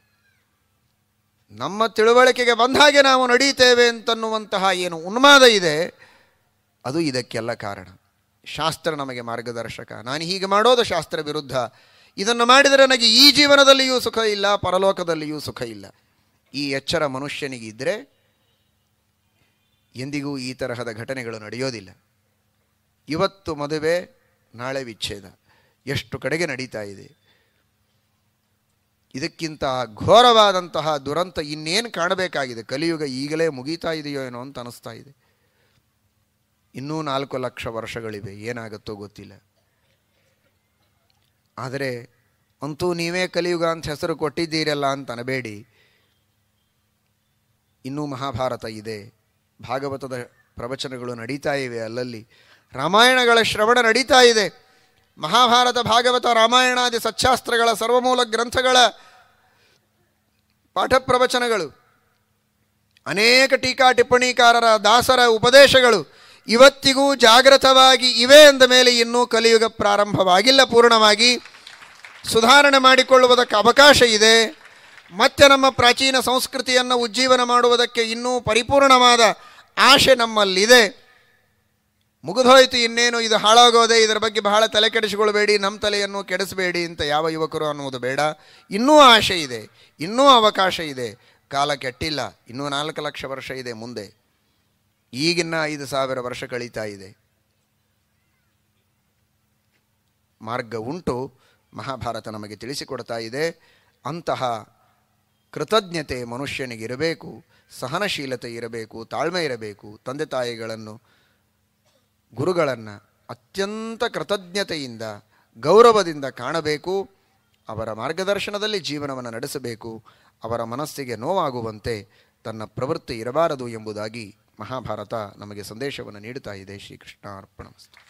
ನಮ್ಮ ತಿಳುವಳಿಕೆಗೆ ಬಂದ ಹಾಗೆ ನಾವು ನಡೀತೇವೆ ಅಂತನ್ನುವಂತಹ ಏನು ಉನ್ಮಾದ ಇದೆ ಅದು ಇದಕ್ಕೆಲ್ಲ ಕಾರಣ ಶಾಸ್ತ್ರ ನಮಗೆ ಮಾರ್ಗದರ್ಶಕ ನಾನು ಹೀಗೆ ಮಾಡೋದು ಶಾಸ್ತ್ರ ವಿರುದ್ಧ ಇದನ್ನು ಮಾಡಿದರೆ ನನಗೆ ಈ ಜೀವನದಲ್ಲಿಯೂ ಸುಖ ಇಲ್ಲ ಪರಲೋಕದಲ್ಲಿಯೂ ಸುಖ ಇಲ್ಲ ಈ ಎಚ್ಚರ ಮನುಷ್ಯನಿಗಿದ್ದರೆ ಎಂದಿಗೂ ಈ ತರಹದ ಘಟನೆಗಳು ನಡೆಯೋದಿಲ್ಲ ಇವತ್ತು ಮದುವೆ ನಾಳೆ ವಿಚ್ಛೇದ ಎಷ್ಟು ಕಡೆಗೆ ನಡೀತಾ ಇದೆ ಇದಕ್ಕಿಂತ ಘೋರವಾದಂತಹ ದುರಂತ ಇನ್ನೇನು ಕಾಣಬೇಕಾಗಿದೆ ಕಲಿಯುಗ ಈಗಲೇ ಮುಗೀತಾ ಇದೆಯೋ ಏನೋ ಅಂತ ಅನಿಸ್ತಾ ಇದೆ ಇನ್ನೂ ನಾಲ್ಕು ಲಕ್ಷ ವರ್ಷಗಳಿವೆ ಏನಾಗುತ್ತೋ ಗೊತ್ತಿಲ್ಲ ಆದರೆ ಅಂತೂ ನೀವೇ ಕಲಿಯುಗ ಅಂತ ಹೆಸರು ಕೊಟ್ಟಿದ್ದೀರಲ್ಲ ಅಂತ ಅನ್ನಬೇಡಿ ಇನ್ನೂ ಮಹಾಭಾರತ ಇದೆ ಭಾಗವತದ ಪ್ರವಚನಗಳು ನಡೀತಾ ಇವೆ ಅಲ್ಲಲ್ಲಿ ರಾಮಾಯಣಗಳ ಶ್ರವಣ ನಡೀತಾ ಇದೆ ಮಹಾಭಾರತ ಭಾಗವತ ರಾಮಾಯಣಾದಿ ಸತ್ಯಾಸ್ತ್ರಗಳ ಸರ್ವಮೂಲ ಗ್ರಂಥಗಳ ಪಾಠ ಪ್ರವಚನಗಳು ಅನೇಕ ಟೀಕಾ ಟಿಪ್ಪಣಿಕಾರರ ದಾಸರ ಉಪದೇಶಗಳು ಇವತ್ತಿಗೂ ಜಾಗೃತವಾಗಿ ಇವೆ ಎಂದ ಮೇಲೆ ಇನ್ನೂ ಕಲಿಯುಗ ಪ್ರಾರಂಭವಾಗಿಲ್ಲ ಪೂರ್ಣವಾಗಿ ಸುಧಾರಣೆ ಮಾಡಿಕೊಳ್ಳುವುದಕ್ಕೆ ಅವಕಾಶ ಇದೆ ಮತ್ತೆ ನಮ್ಮ ಪ್ರಾಚೀನ ಸಂಸ್ಕೃತಿಯನ್ನು ಉಜ್ಜೀವನ ಮಾಡುವುದಕ್ಕೆ ಇನ್ನೂ ಪರಿಪೂರ್ಣವಾದ ಆಶೆ ನಮ್ಮಲ್ಲಿದೆ ಮುಗಿದೋಯ್ತು ಇನ್ನೇನು ಇದು ಹಾಳಾಗೋದೆ ಇದರ ಬಗ್ಗೆ ಬಹಳ ತಲೆ ಕೆಡಿಸಿಕೊಳ್ಬೇಡಿ ನಮ್ಮ ತಲೆಯನ್ನು ಕೆಡಿಸಬೇಡಿ ಅಂತ ಯಾವ ಯುವಕರು ಅನ್ನುವುದು ಬೇಡ ಇನ್ನೂ ಆಶೆ ಇದೆ ಇನ್ನೂ ಅವಕಾಶ ಇದೆ ಕಾಲ ಕೆಟ್ಟಿಲ್ಲ ಇನ್ನೂ ನಾಲ್ಕು ಲಕ್ಷ ವರ್ಷ ಇದೆ ಮುಂದೆ ಈಗಿನ ಐದು ಸಾವಿರ ವರ್ಷ ಕಳೀತಾ ಇದೆ ಮಾರ್ಗ ಉಂಟು ಮಹಾಭಾರತ ನಮಗೆ ತಿಳಿಸಿಕೊಡ್ತಾ ಇದೆ ಅಂತಹ ಕೃತಜ್ಞತೆ ಮನುಷ್ಯನಿಗಿರಬೇಕು ಸಹನಶೀಲತೆ ಇರಬೇಕು ತಾಳ್ಮೆ ಇರಬೇಕು ತಂದೆ ತಾಯಿಗಳನ್ನು ಗುರುಗಳನ್ನು ಅತ್ಯಂತ ಕೃತಜ್ಞತೆಯಿಂದ ಗೌರವದಿಂದ ಕಾಣಬೇಕು ಅವರ ಮಾರ್ಗದರ್ಶನದಲ್ಲಿ ಜೀವನವನ್ನು ನಡೆಸಬೇಕು ಅವರ ಮನಸ್ಸಿಗೆ ನೋವಾಗುವಂತೆ ತನ್ನ ಪ್ರವೃತ್ತಿ ಇರಬಾರದು ಎಂಬುದಾಗಿ ಮಹಾಭಾರತ ನಮಗೆ ಸಂದೇಶವನ್ನು ನೀಡುತ್ತಾ ಇದೆ ಶ್ರೀಕೃಷ್ಣಾರ್ಪಣಮಸ್ತು